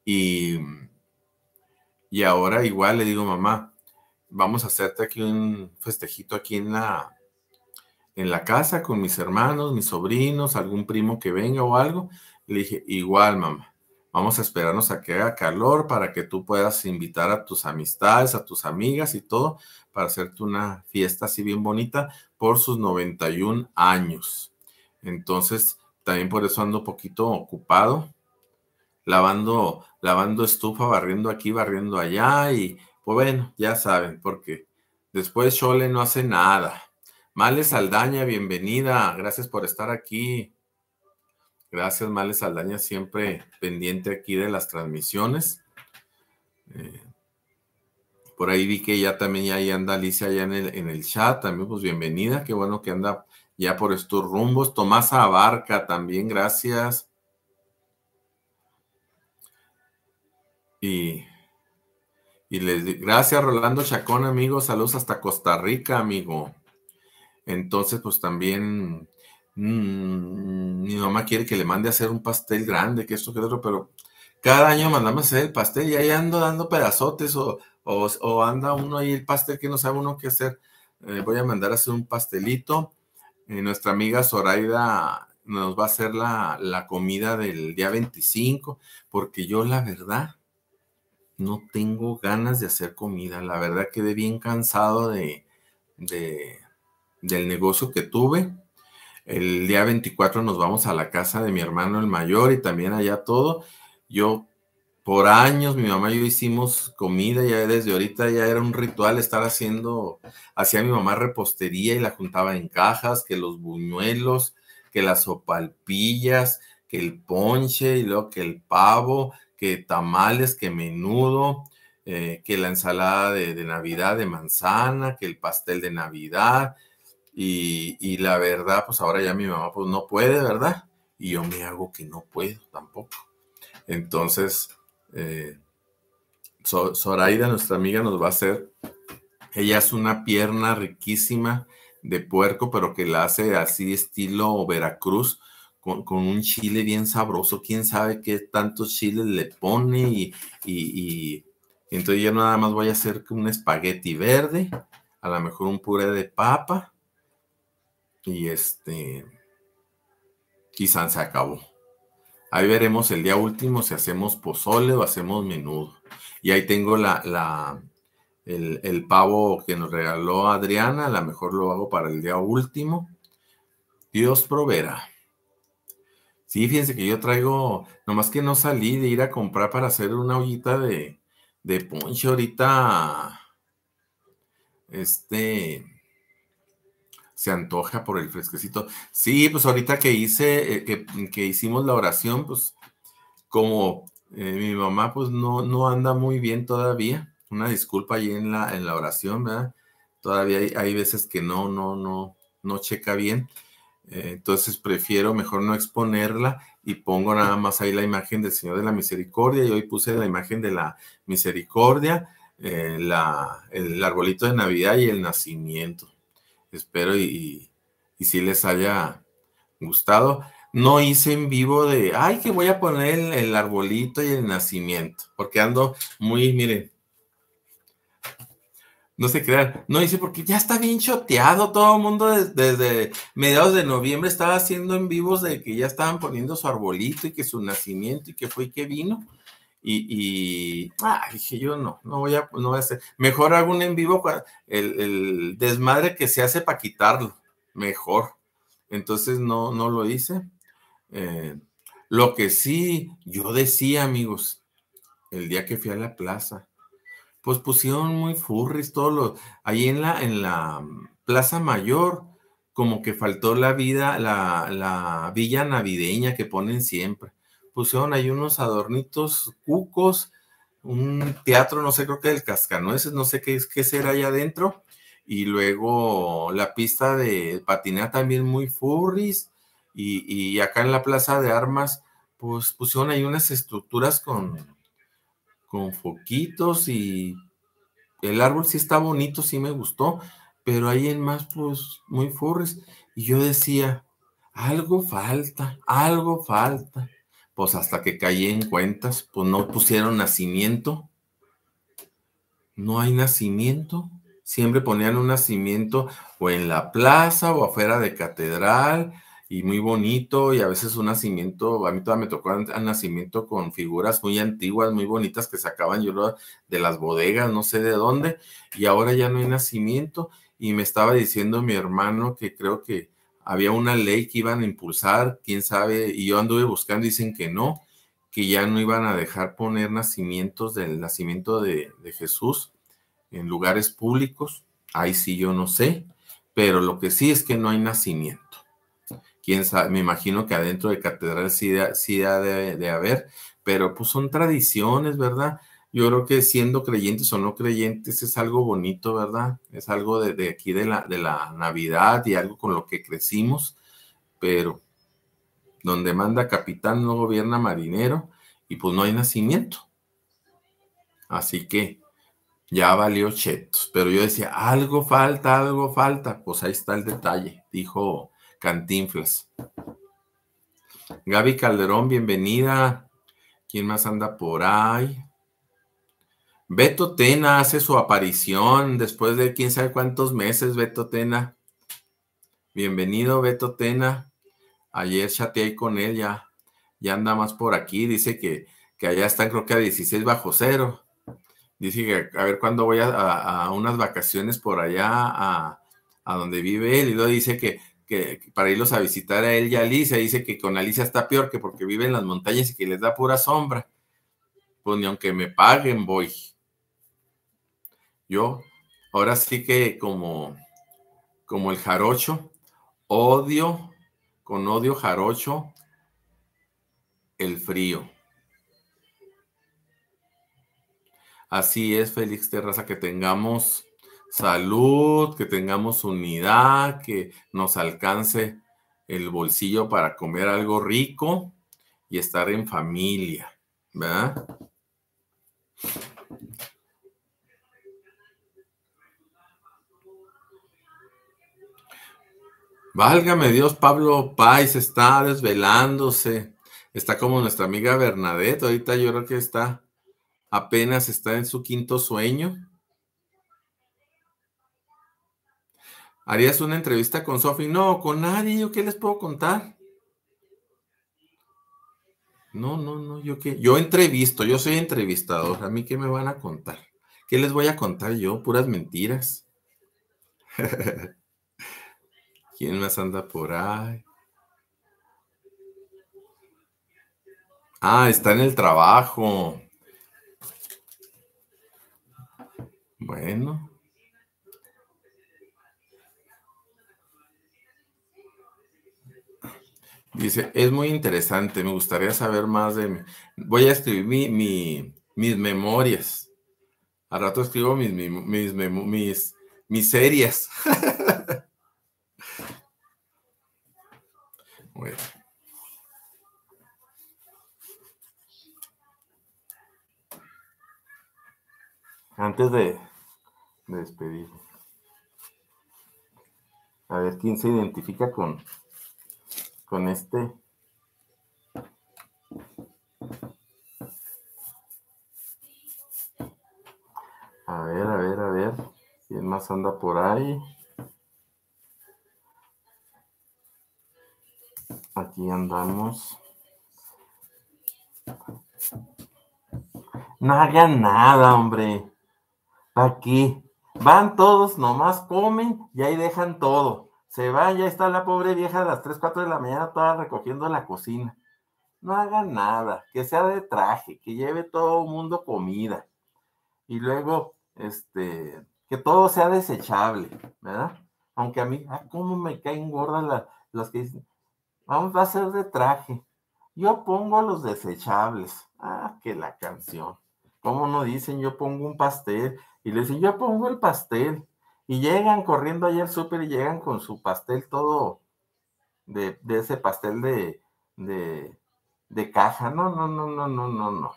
y, y ahora igual le digo, mamá, vamos a hacerte aquí un festejito aquí en la, en la casa con mis hermanos, mis sobrinos, algún primo que venga o algo. Le dije, igual, mamá. Vamos a esperarnos a que haga calor para que tú puedas invitar a tus amistades, a tus amigas y todo, para hacerte una fiesta así bien bonita por sus 91 años. Entonces, también por eso ando un poquito ocupado, lavando, lavando estufa, barriendo aquí, barriendo allá y pues bueno, ya saben, porque después Chole no hace nada. Males Aldaña, bienvenida, gracias por estar aquí. Gracias, Males Aldaña, siempre pendiente aquí de las transmisiones. Eh, por ahí vi que ya también ya anda Alicia ya en el, en el chat, también pues bienvenida, qué bueno que anda ya por estos rumbos. Tomás Abarca también, gracias. Y, y les gracias Rolando Chacón, amigo, saludos hasta Costa Rica, amigo. Entonces, pues también Mm, mi mamá quiere que le mande a hacer un pastel grande, que esto, que otro, pero cada año mandamos a hacer el pastel y ahí ando dando pedazotes o, anda uno ahí el pastel que no sabe uno qué hacer. Eh, voy a mandar a hacer un pastelito. nuestra amiga Zoraida nos va a hacer la, comida del día 25, porque yo la verdad no tengo ganas de hacer comida. La verdad quedé bien cansado de, del negocio que tuve el día 24 nos vamos a la casa de mi hermano el mayor y también allá todo. Yo por años mi mamá y yo hicimos comida, ya desde ahorita ya era un ritual estar haciendo, hacía mi mamá repostería y la juntaba en cajas, que los buñuelos, que las sopalpillas, que el ponche y luego que el pavo, que tamales, que menudo, eh, que la ensalada de Navidad de manzana, que el pastel de Navidad, y, la verdad, pues ahora ya mi mamá pues no puede, ¿verdad? Y yo me hago que no puedo tampoco. Entonces, eh, Zoraida, nuestra amiga, nos va a hacer, ella hace una pierna riquísima de puerco, pero que la hace así estilo Veracruz, con, un chile bien sabroso, quién sabe qué tantos chiles le pone y, y entonces yo nada más voy a hacer un espagueti verde, a lo mejor un puré de papa y este. quizás se acabó. Ahí veremos el día último si hacemos pozole o hacemos menudo. Y ahí tengo la, el, pavo que nos regaló Adriana. A lo mejor lo hago para el día último. Dios proveerá. Sí, fíjense que yo traigo, nomás que no salí de ir a comprar para hacer una ollita de, de ponche ahorita. Este, se antoja por el fresquecito. Sí, pues ahorita que hice, eh, que, hicimos la oración, pues como eh, mi mamá pues no, no anda muy bien todavía, una disculpa ahí en la, en la oración, ¿verdad? Todavía hay, veces que no, no, no, no checa bien. Eh, entonces prefiero mejor no exponerla y pongo nada más ahí la imagen del Señor de la Misericordia. Y hoy puse la imagen de la Misericordia, la, el arbolito de Navidad y el nacimiento. Espero y, si les haya gustado. No hice en vivo de, ay, que voy a poner el, arbolito y el nacimiento, porque ando muy, miren, no se crean, no hice porque ya está bien choteado todo el mundo desde, mediados de noviembre estaba haciendo en vivos de que ya estaban poniendo su arbolito y que su nacimiento y que fue y que vino y, dije yo no, no voy a, hacer, mejor hago un en vivo, el, el desmadre que se hace para quitarlo, mejor. Entonces no, no lo hice. Eh, lo que sí yo decía, amigos, el día que fui a la plaza, pues pusieron muy furris todos los, ahí en la, en la mm, Plaza Mayor, como que faltó la vida, la, la villa navideña que ponen siempre pusieron ahí unos adornitos cucos, un teatro, no sé, creo que el Cascanueces, no sé qué, es qué será allá adentro. Y luego la pista de patinar también muy furris. Y, acá en la plaza de armas, pues pusieron ahí unas estructuras con, con foquitos y el árbol sí está bonito, sí me gustó, pero ahí en más, pues muy furris. Y yo decía, algo falta, algo falta pues hasta que caí en cuentas, pues no pusieron nacimiento. No hay nacimiento. Siempre ponían un nacimiento o en la plaza o afuera de catedral y muy bonito y a veces un nacimiento, a mí todavía me tocó un nacimiento con figuras muy antiguas, muy bonitas que sacaban yo de las bodegas, no sé de dónde, y ahora ya no hay nacimiento y me estaba diciendo mi hermano que creo que había una ley que iban a impulsar, quién sabe, y yo anduve buscando, dicen que no, que ya no iban a dejar poner nacimientos del nacimiento de, Jesús en lugares públicos, ahí sí yo no sé, pero lo que sí es que no hay nacimiento. Quién sabe, me imagino que adentro de catedral sí, ha de, de haber, pero pues son tradiciones, ¿verdad? yo creo que siendo creyentes o no creyentes es algo bonito, ¿verdad? Es algo de, aquí de la, de la Navidad y algo con lo que crecimos, pero donde manda capitán no gobierna marinero y pues no hay nacimiento. Así que ya valió chetos. Pero yo decía, algo falta, algo falta. Pues ahí está el detalle, dijo Cantinflas. Gaby Calderón, bienvenida. ¿Quién más anda por ahí? Beto Tena hace su aparición después de quién sabe cuántos meses, Beto Tena. Bienvenido, Beto Tena. Ayer chateé con él, ya, anda más por aquí. Dice que, que allá están creo que a 16 bajo cero. Dice que a ver cuándo voy a, unas vacaciones por allá a, donde vive él. Y luego dice que, que, para irlos a visitar a él y a Alicia, dice que con Alicia está peor que porque vive en las montañas y que les da pura sombra. Pues ni aunque me paguen voy. Yo, ahora sí que como, como el jarocho, odio, con odio jarocho, el frío. Así es, Félix Terraza, que tengamos salud, que tengamos unidad, que nos alcance el bolsillo para comer algo rico y estar en familia, ¿verdad? Válgame Dios, Pablo Pais está desvelándose. Está como nuestra amiga Bernadette. Ahorita yo creo que está apenas está en su quinto sueño. ¿Harías una entrevista con Sophie? No, con nadie. ¿Yo qué les puedo contar? No, no, no. Yo qué. Yo entrevisto. Yo soy entrevistador. ¿A mí qué me van a contar? ¿Qué les voy a contar yo? Puras mentiras. ¿Quién más anda por ahí? Ah, está en el trabajo. Bueno. Dice, es muy interesante, me gustaría saber más de... Voy a escribir mis memorias. Al rato escribo mis, mis, mis, mis, mis series. Antes de, de despedir. A ver quién se identifica con, con este. A ver, a ver, a ver. ¿Quién más anda por ahí? aquí andamos. No hagan nada, hombre. Aquí Van todos, nomás comen y ahí dejan todo. Se van, ya está la pobre vieja a las 3, 4 de la mañana toda recogiendo la cocina. No hagan nada, que sea de traje, que lleve todo el mundo comida. Y luego, este, que todo sea desechable, ¿verdad? Aunque a mí, ah, cómo me caen gordas las que dicen, Vamos a hacer de traje. Yo pongo los desechables. Ah, que la canción. ¿Cómo no dicen yo pongo un pastel? Y le dicen yo pongo el pastel. Y llegan corriendo allá al súper y llegan con su pastel todo de, ese pastel de, de, caja. No, no, no, no, no, no, no.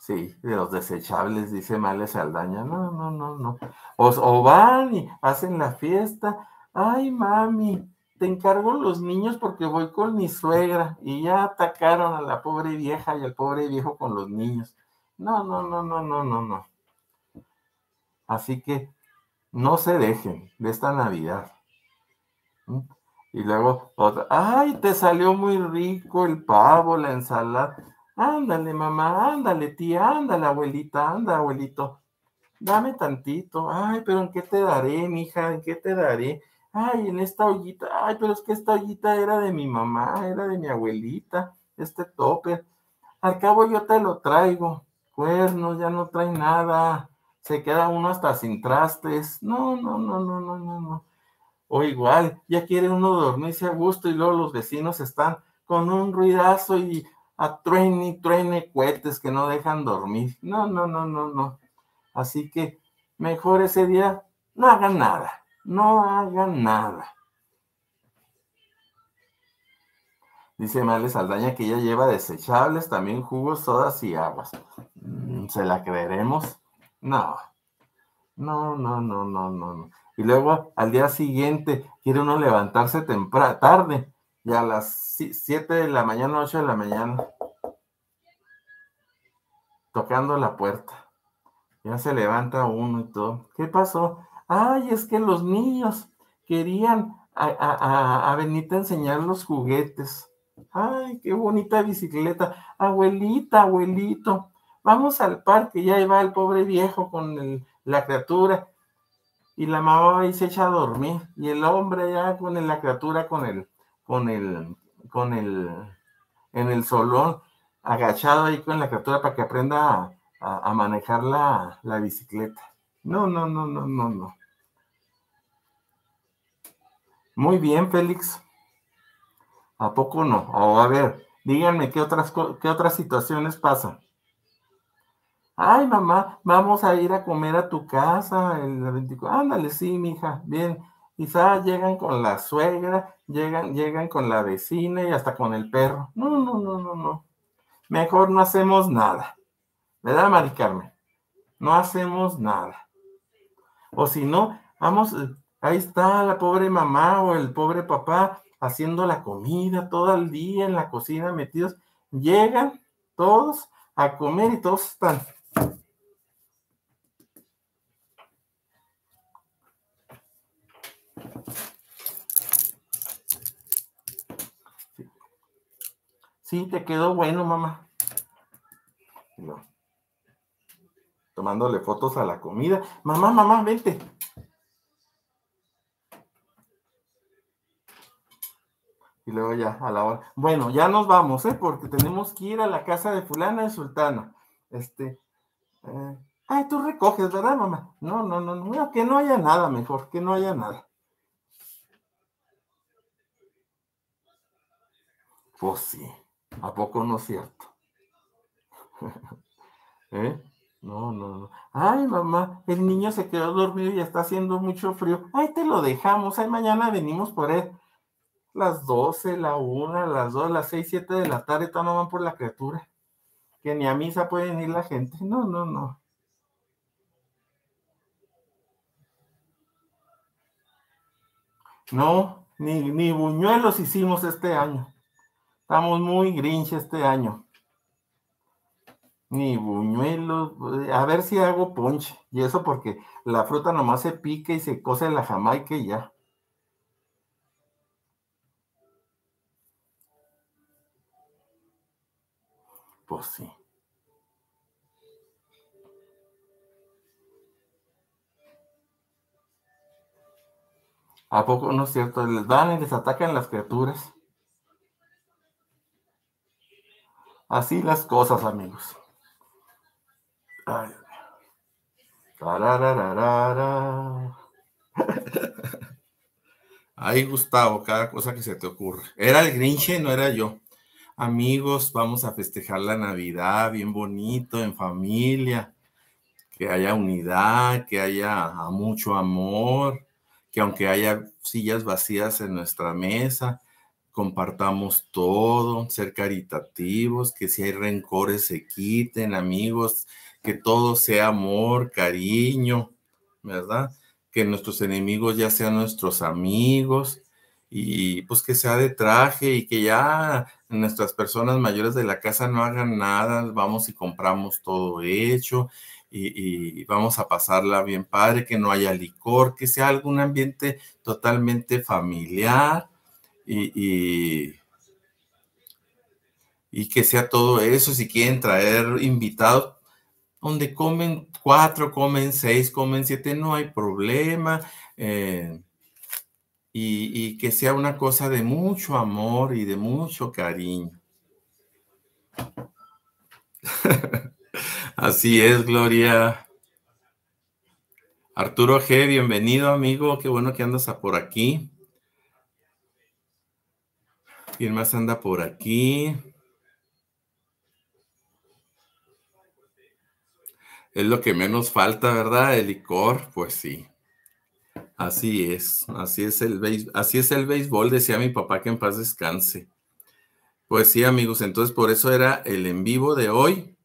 Sí, de los desechables, dice Males Aldaña. No, no, no, no. o, van y hacen la fiesta. Ay, mami, te encargo los niños porque voy con mi suegra y ya atacaron a la pobre vieja y al pobre viejo con los niños. No, no, no, no, no, no, no. Así que no se dejen de esta Navidad. Y luego otra, ay, te salió muy rico el pavo, la ensalada. Ándale, mamá, ándale, tía, ándale, abuelita, ándale, abuelito. Dame tantito. Ay, pero ¿en qué te daré, mija? ¿En qué te daré? ay, en esta ollita, ay, pero es que esta ollita era de mi mamá, era de mi abuelita, este tope. Al cabo yo te lo traigo, cuernos, ya no trae nada, se queda uno hasta sin trastes. No, no, no, no, no, no, no. O igual, ya quiere uno dormirse a gusto y luego los vecinos están con un ruidazo y a truene, truene cohetes que no dejan dormir. No, no, no, no, no. Así que mejor ese día no hagan nada no hagan nada. Dice Males Saldaña que ella lleva desechables, también jugos, sodas y aguas. Mm, ¿Se la creeremos? No. No, no, no, no, no, Y luego al día siguiente quiere uno levantarse temprano, tarde, y a las 7 de la mañana, 8 de la mañana, tocando la puerta. Ya se levanta uno y todo. ¿Qué pasó? ay, es que los niños querían a, a, a Benita enseñar los juguetes. Ay, qué bonita bicicleta. Abuelita, abuelito, vamos al parque. ya ahí va el pobre viejo con la criatura. Y la mamá ahí se echa a dormir. Y el hombre ya con la criatura con el, con el, con el, en el solón, agachado ahí con la criatura para que aprenda a, manejar la, la bicicleta. No, no, no, no, no, no. Muy bien, Félix. ¿A poco no? a ver, díganme qué otras, otras situaciones pasan. Ay, mamá, vamos a ir a comer a tu casa el Ándale, sí, mija, bien. Quizá llegan con la suegra, llegan, llegan con la vecina y hasta con el perro. No, no, no, no, no. Mejor no hacemos nada. ¿Verdad, Mari Carmen? No hacemos nada. O si no, vamos, Ahí está la pobre mamá o el pobre papá haciendo la comida todo el día en la cocina metidos. Llegan todos a comer y todos están. Sí, te quedó bueno, mamá. No. Tomándole fotos a la comida. Mamá, mamá, vente. Y luego ya, a la hora. Bueno, ya nos vamos, ¿eh? Porque tenemos que ir a la casa de fulana y sultana. Este. Eh, ay, tú recoges, ¿verdad, mamá? No, no, no, no, que no haya nada mejor, que no haya nada. Pues sí, ¿a poco no es cierto? ¿Eh? No, no, no. Ay, mamá, el niño se quedó dormido y está haciendo mucho frío. Ay, te lo dejamos, ay, mañana venimos por él las 12, la 1, las 2, las 6, 7 de la tarde, todavía no van por la criatura. Que ni a misa pueden ir la gente. No, no, no. No, ni, ni buñuelos hicimos este año. Estamos muy grinch este año. Ni buñuelos. A ver si hago ponche. Y eso porque la fruta nomás se pica y se cose la jamaica y ya. Pues sí. ¿A poco no es cierto? Les dan y les atacan las criaturas. Así las cosas, amigos. Ay. Gustavo, cada cosa que se te ocurre. Era el Grinche, no era yo amigos, vamos a festejar la Navidad bien bonito, en familia, que haya unidad, que haya ah, mucho amor, que aunque haya sillas vacías en nuestra mesa, compartamos todo, ser caritativos, que si hay rencores se quiten, amigos, que todo sea amor, cariño, ¿verdad? Que nuestros enemigos ya sean nuestros amigos, y pues que sea de traje y que ya nuestras personas mayores de la casa no hagan nada, vamos y compramos todo hecho y, vamos a pasarla bien padre, que no haya licor, que sea algún ambiente totalmente familiar y, que sea todo eso. Si quieren traer invitados, donde comen cuatro, comen seis, comen siete, no hay problema. Eh, y, que sea una cosa de mucho amor y de mucho cariño. Así es, Gloria. Arturo G, bienvenido amigo, qué bueno que andas por aquí. ¿Quién más anda por aquí? Es lo que menos falta, ¿verdad? El licor, pues sí. Así es, así es el béisbol, así es el béisbol, decía mi papá que en paz descanse. Pues sí, amigos, entonces por eso era el en vivo de hoy.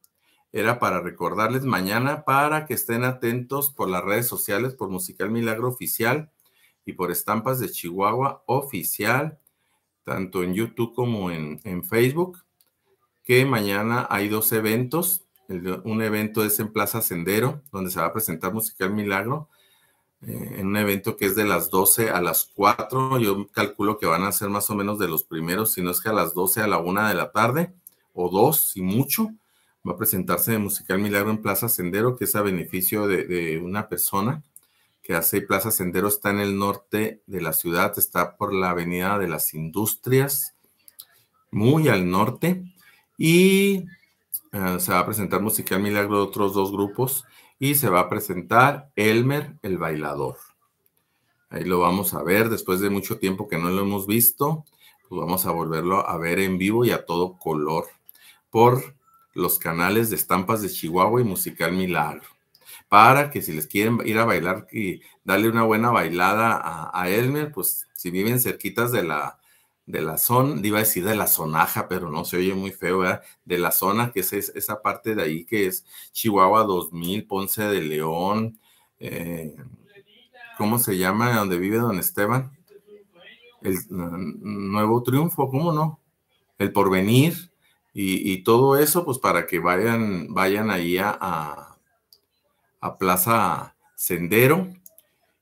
Era para recordarles mañana para que estén atentos por las redes sociales, por Musical Milagro Oficial y por Estampas de Chihuahua Oficial, tanto en YouTube como en, Facebook, que mañana hay dos eventos. un evento es en Plaza Sendero, donde se va a presentar Musical Milagro eh, en un evento que es de las 12 a las 4. Yo calculo que van a ser más o menos de los primeros, si no es que a las 12 a la 1 de la tarde o 2, y mucho. Va a presentarse de Musical Milagro en Plaza Sendero, que es a beneficio de, una persona que hace Plaza Sendero. Está en el norte de la ciudad, está por la Avenida de las Industrias, muy al norte. Y eh, se va a presentar Musical Milagro de otros dos grupos y se va a presentar Elmer el bailador. Ahí lo vamos a ver después de mucho tiempo que no lo hemos visto. Pues vamos a volverlo a ver en vivo y a todo color por los canales de estampas de Chihuahua y Musical Milagro. Para que si les quieren ir a bailar y darle una buena bailada a, a Elmer, pues si viven cerquitas de la de la zona, iba a decir de la zonaja, pero no se oye muy feo, ¿verdad? De la zona, que es esa parte de ahí que es Chihuahua 2000, Ponce de León, eh, ¿cómo se llama? Donde vive don Esteban. El mm, nuevo triunfo, ¿cómo no? El porvenir y, todo eso, pues para que vayan, vayan ahí a Plaza Sendero.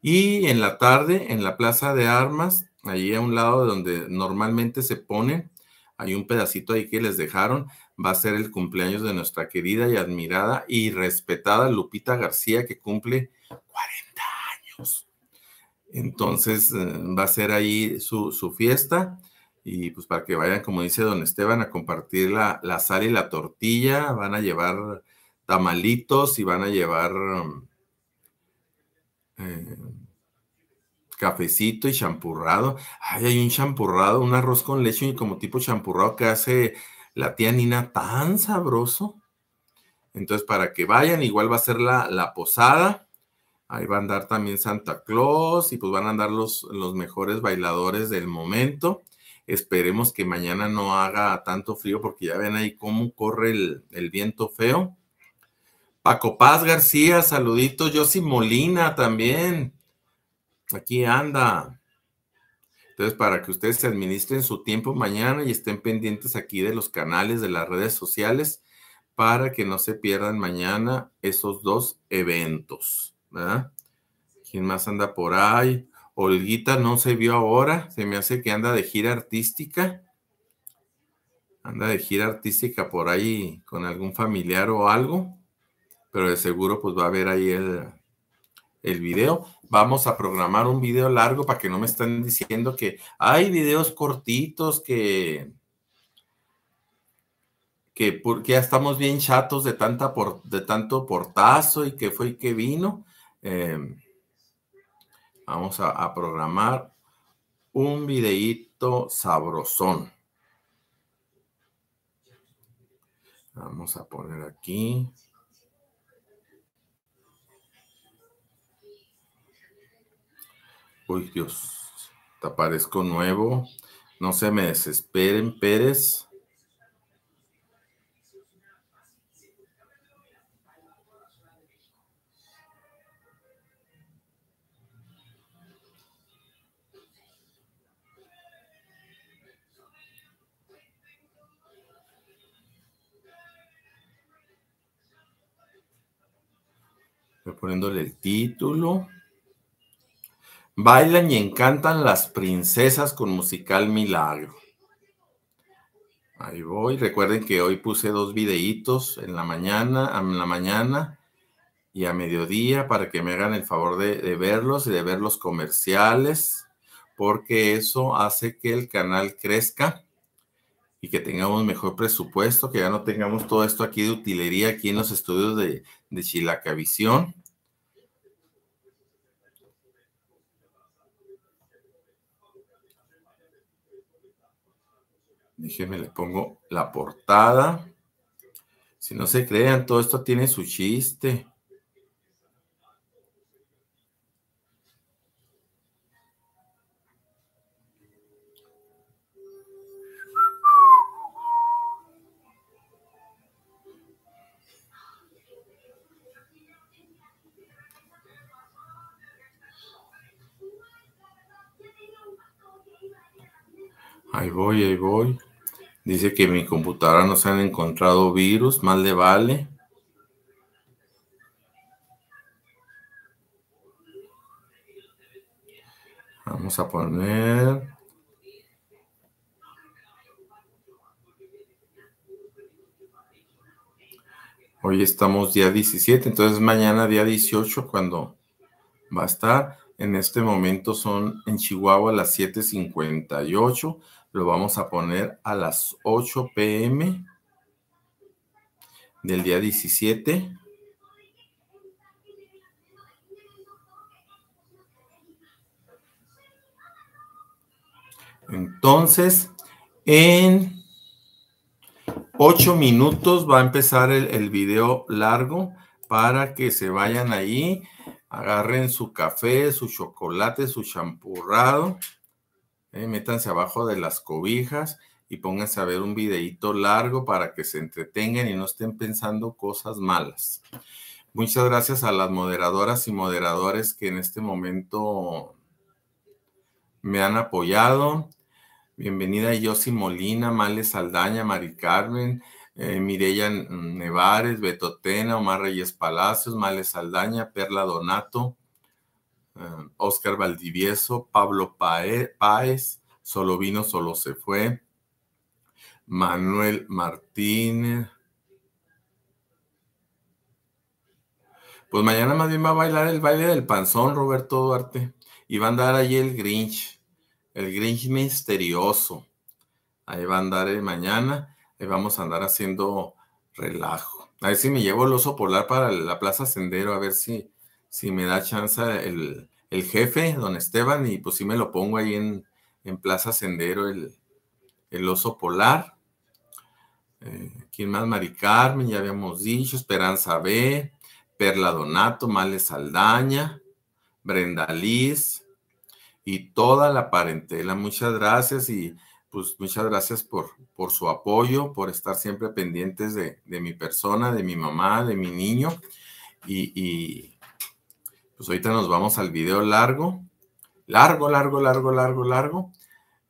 Y en la tarde, en la Plaza de Armas, Ahí a un lado de donde normalmente se pone, hay un pedacito ahí que les dejaron. Va a ser el cumpleaños de nuestra querida y admirada y respetada Lupita García, que cumple 40 años. Entonces eh, va a ser ahí su, fiesta y pues para que vayan, como dice don Esteban, a compartir la, sal y la tortilla, van a llevar tamalitos y van a llevar... Eh, cafecito y champurrado. Ay, hay un champurrado, un arroz con leche y como tipo champurrado que hace la tía Nina tan sabroso. Entonces, para que vayan, igual va a ser la, posada. Ahí va a andar también Santa Claus y pues van a andar los, los mejores bailadores del momento. Esperemos que mañana no haga tanto frío porque ya ven ahí cómo corre el, viento feo. Paco Paz García, saluditos. Josy Molina también. Aquí anda. Entonces, para que ustedes se administren su tiempo mañana y estén pendientes aquí de los canales de las redes sociales para que no se pierdan mañana esos dos eventos. ¿verdad? ¿Quién más anda por ahí? Olguita no se vio ahora, se me hace que anda de gira artística. Anda de gira artística por ahí con algún familiar o algo, pero de seguro pues va a ver ahí el, el video vamos a programar un video largo para que no me estén diciendo que hay videos cortitos que que porque ya estamos bien chatos de tanta por, de tanto portazo y que fue y que vino. Em, vamos a, a, programar un videíto sabrosón. Vamos a poner aquí. Uy, Dios, te aparezco nuevo. No se me desesperen, Pérez. Estoy poniéndole el título. Bailan y encantan las princesas con musical milagro. Ahí voy. Recuerden que hoy puse dos videitos en la mañana, en la mañana y a mediodía para que me hagan el favor de, verlos y de ver los comerciales, porque eso hace que el canal crezca y que tengamos mejor presupuesto, que ya no tengamos todo esto aquí de utilería aquí en los estudios de, de Chilacavisión. Déjenme, le pongo la portada. Si no se crean, todo esto tiene su chiste. Ahí voy, ahí voy. Dice que en mi computadora no se han encontrado virus, más le vale. Vamos a poner. Hoy estamos día 17, entonces mañana día 18 cuando va a estar. En este momento son en Chihuahua las 7.58 lo vamos a poner a las 8 pm del día 17. Entonces, en 8 minutos va a empezar el, video largo para que se vayan ahí, agarren su café, su chocolate, su champurrado. Eh, métanse abajo de las cobijas y pónganse a ver un videíto largo para que se entretengan y no estén pensando cosas malas. Muchas gracias a las moderadoras y moderadores que en este momento me han apoyado. Bienvenida Yossi Molina, Males Saldaña, Mari Carmen, eh, Mireya Nevares, Betotena, Omar Reyes Palacios, Males Saldaña, Perla Donato, Oscar em, Valdivieso, Pablo Páez, Solo Vino, Solo Se Fue, Manuel Martínez Pues mañana más bien va a bailar el baile del panzón, Roberto Duarte. Y va a andar ahí el Grinch, el Grinch misterioso. Ahí va a andar eh, mañana. y vamos a andar haciendo relajo. A ver si me llevo el oso polar para la Plaza Sendero, a ver si si me da chance el, jefe, don Esteban, y pues si me lo pongo ahí en, Plaza Sendero, el, oso polar. Eh, ¿Quién más? Mari Carmen, ya habíamos dicho, Esperanza B, Perla Donato, Males Saldaña, Brenda Liz y toda la parentela. Muchas gracias y pues muchas gracias por, por su apoyo, por estar siempre pendientes de, mi persona, de mi mamá, de mi niño y pues ahorita nos vamos al video largo, largo, largo, largo, largo, largo,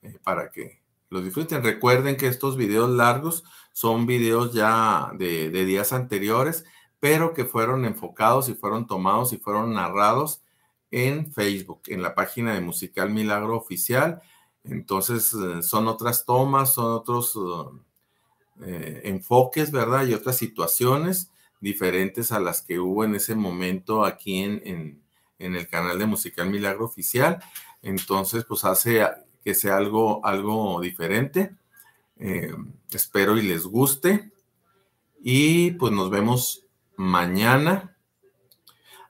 eh, para que los disfruten. Recuerden que estos videos largos son videos ya de, días anteriores, pero que fueron enfocados y fueron tomados y fueron narrados en Facebook, en la página de Musical Milagro Oficial. Entonces eh, son otras tomas, son otros eh, enfoques, ¿verdad? Y otras situaciones diferentes a las que hubo en ese momento aquí en, el canal de Musical Milagro Oficial. Entonces, pues hace que sea algo, algo diferente. Eh, espero y les guste. Y pues nos vemos mañana.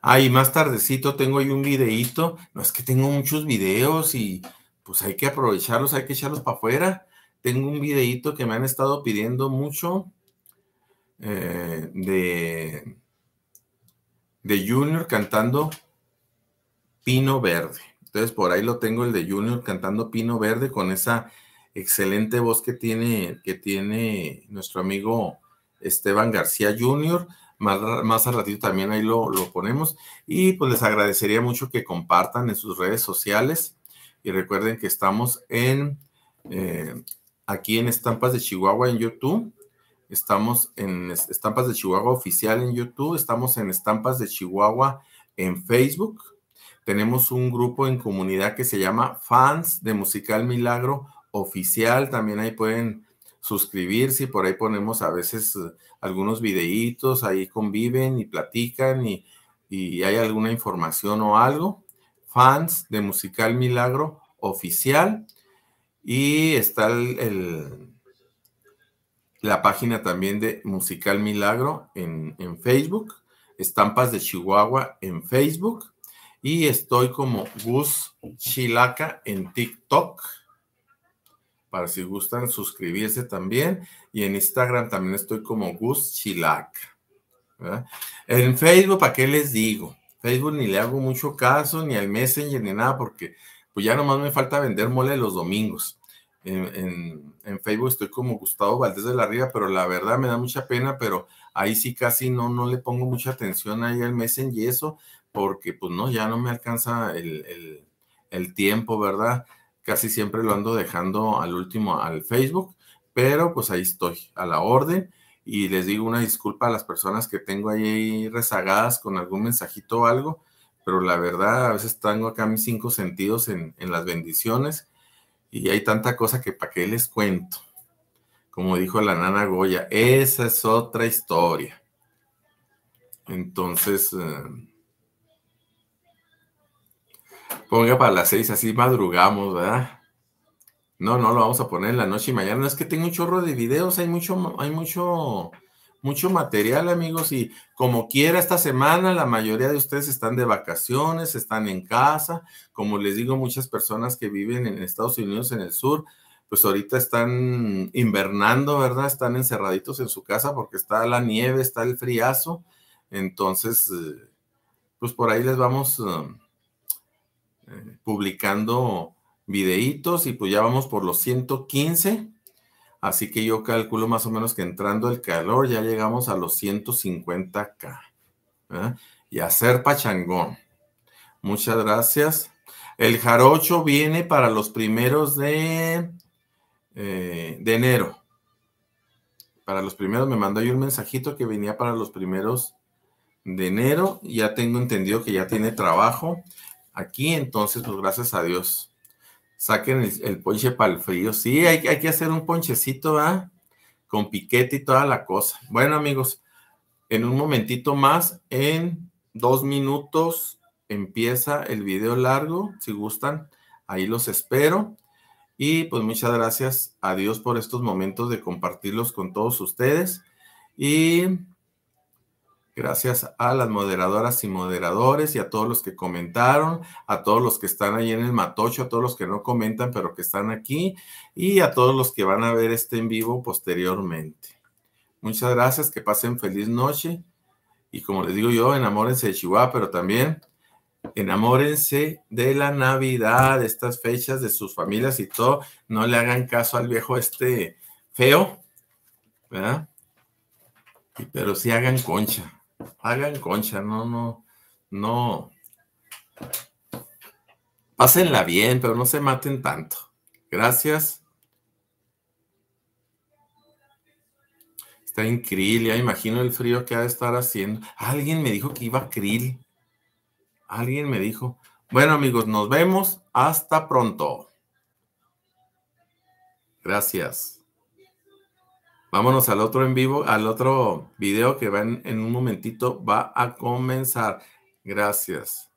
Ah, y más tardecito tengo ahí un videíto. No es que tengo muchos videos y pues hay que aprovecharlos, hay que echarlos para afuera. Tengo un videíto que me han estado pidiendo mucho. Eh, de, de Junior cantando Pino Verde. Entonces por ahí lo tengo el de Junior cantando Pino Verde con esa excelente voz que tiene, que tiene nuestro amigo Esteban García Junior Más, más al ratito también ahí lo, ponemos. Y pues les agradecería mucho que compartan en sus redes sociales. Y recuerden que estamos en eh, aquí en Estampas de Chihuahua en YouTube estamos en Estampas de Chihuahua oficial en YouTube, estamos en Estampas de Chihuahua en Facebook, tenemos un grupo en comunidad que se llama Fans de Musical Milagro Oficial, también ahí pueden suscribirse y por ahí ponemos a veces eh, algunos videitos, ahí conviven y platican y, hay alguna información o algo. Fans de Musical Milagro Oficial y está el la página también de Musical Milagro en, Facebook, Estampas de Chihuahua en Facebook y estoy como Gus Chilaca en TikTok. Para si gustan suscribirse también. Y en Instagram también estoy como Gus Chilaca. En Facebook, ¿para qué les digo? Facebook ni le hago mucho caso, ni al Messenger, ni nada, porque pues ya nomás me falta vender mole los domingos en, Facebook estoy como Gustavo Valdés de la Riva, pero la verdad me da mucha pena, pero ahí sí casi no, no le pongo mucha atención ahí al Messenger y eso, porque pues no, ya no me alcanza el, tiempo, ¿verdad? Casi siempre lo ando dejando al último al Facebook, pero pues ahí estoy, a la orden y les digo una disculpa a las personas que tengo ahí rezagadas con algún mensajito o algo, pero la verdad a veces tengo acá mis cinco sentidos en, en las bendiciones y hay tanta cosa que para qué les cuento. Como dijo la nana Goya, esa es otra historia. Entonces, eh, ponga para las seis, así madrugamos, ¿verdad? No, no, lo vamos a poner en la noche y mañana. Es que tengo un chorro de videos, hay mucho, hay mucho mucho material, amigos, y como quiera esta semana, la mayoría de ustedes están de vacaciones, están en casa, como les digo, muchas personas que viven en Estados Unidos, en el sur, pues ahorita están invernando, ¿verdad? Están encerraditos en su casa porque está la nieve, está el friazo, entonces, eh, pues por ahí les vamos um, eh, publicando videitos y pues ya vamos por los 115 Así que yo calculo más o menos que entrando el calor ya llegamos a los 150K. ¿eh? Y a ser pachangón. Muchas gracias. El jarocho viene para los primeros de, eh, de enero. Para los primeros, me mandó ahí un mensajito que venía para los primeros de enero. Ya tengo entendido que ya tiene trabajo aquí, entonces, pues gracias a Dios saquen el, ponche para el frío. Sí, hay, hay que hacer un ponchecito, Con piquete y toda la cosa. Bueno, amigos, en un momentito más, en dos minutos, empieza el video largo, si gustan, ahí los espero. Y pues muchas gracias a Dios por estos momentos de compartirlos con todos ustedes. Y Gracias a las moderadoras y moderadores y a todos los que comentaron, a todos los que están ahí en el matocho, a todos los que no comentan pero que están aquí y a todos los que van a ver este en vivo posteriormente. Muchas gracias, que pasen feliz noche y como les digo yo, enamórense de Chihuahua, pero también enamórense de la Navidad, de estas fechas, de sus familias y todo. No le hagan caso al viejo este feo, ¿verdad? pero sí hagan concha hagan concha, no, no, no. Pásenla bien, pero no se maten tanto. Gracias. Está en Krill, ya imagino el frío que ha de estar haciendo. Alguien me dijo que iba a Krill. Alguien me dijo. Bueno, amigos, nos vemos. Hasta pronto. Gracias. Vámonos al otro en vivo, al otro video que va en, en un momentito, va a comenzar. Gracias.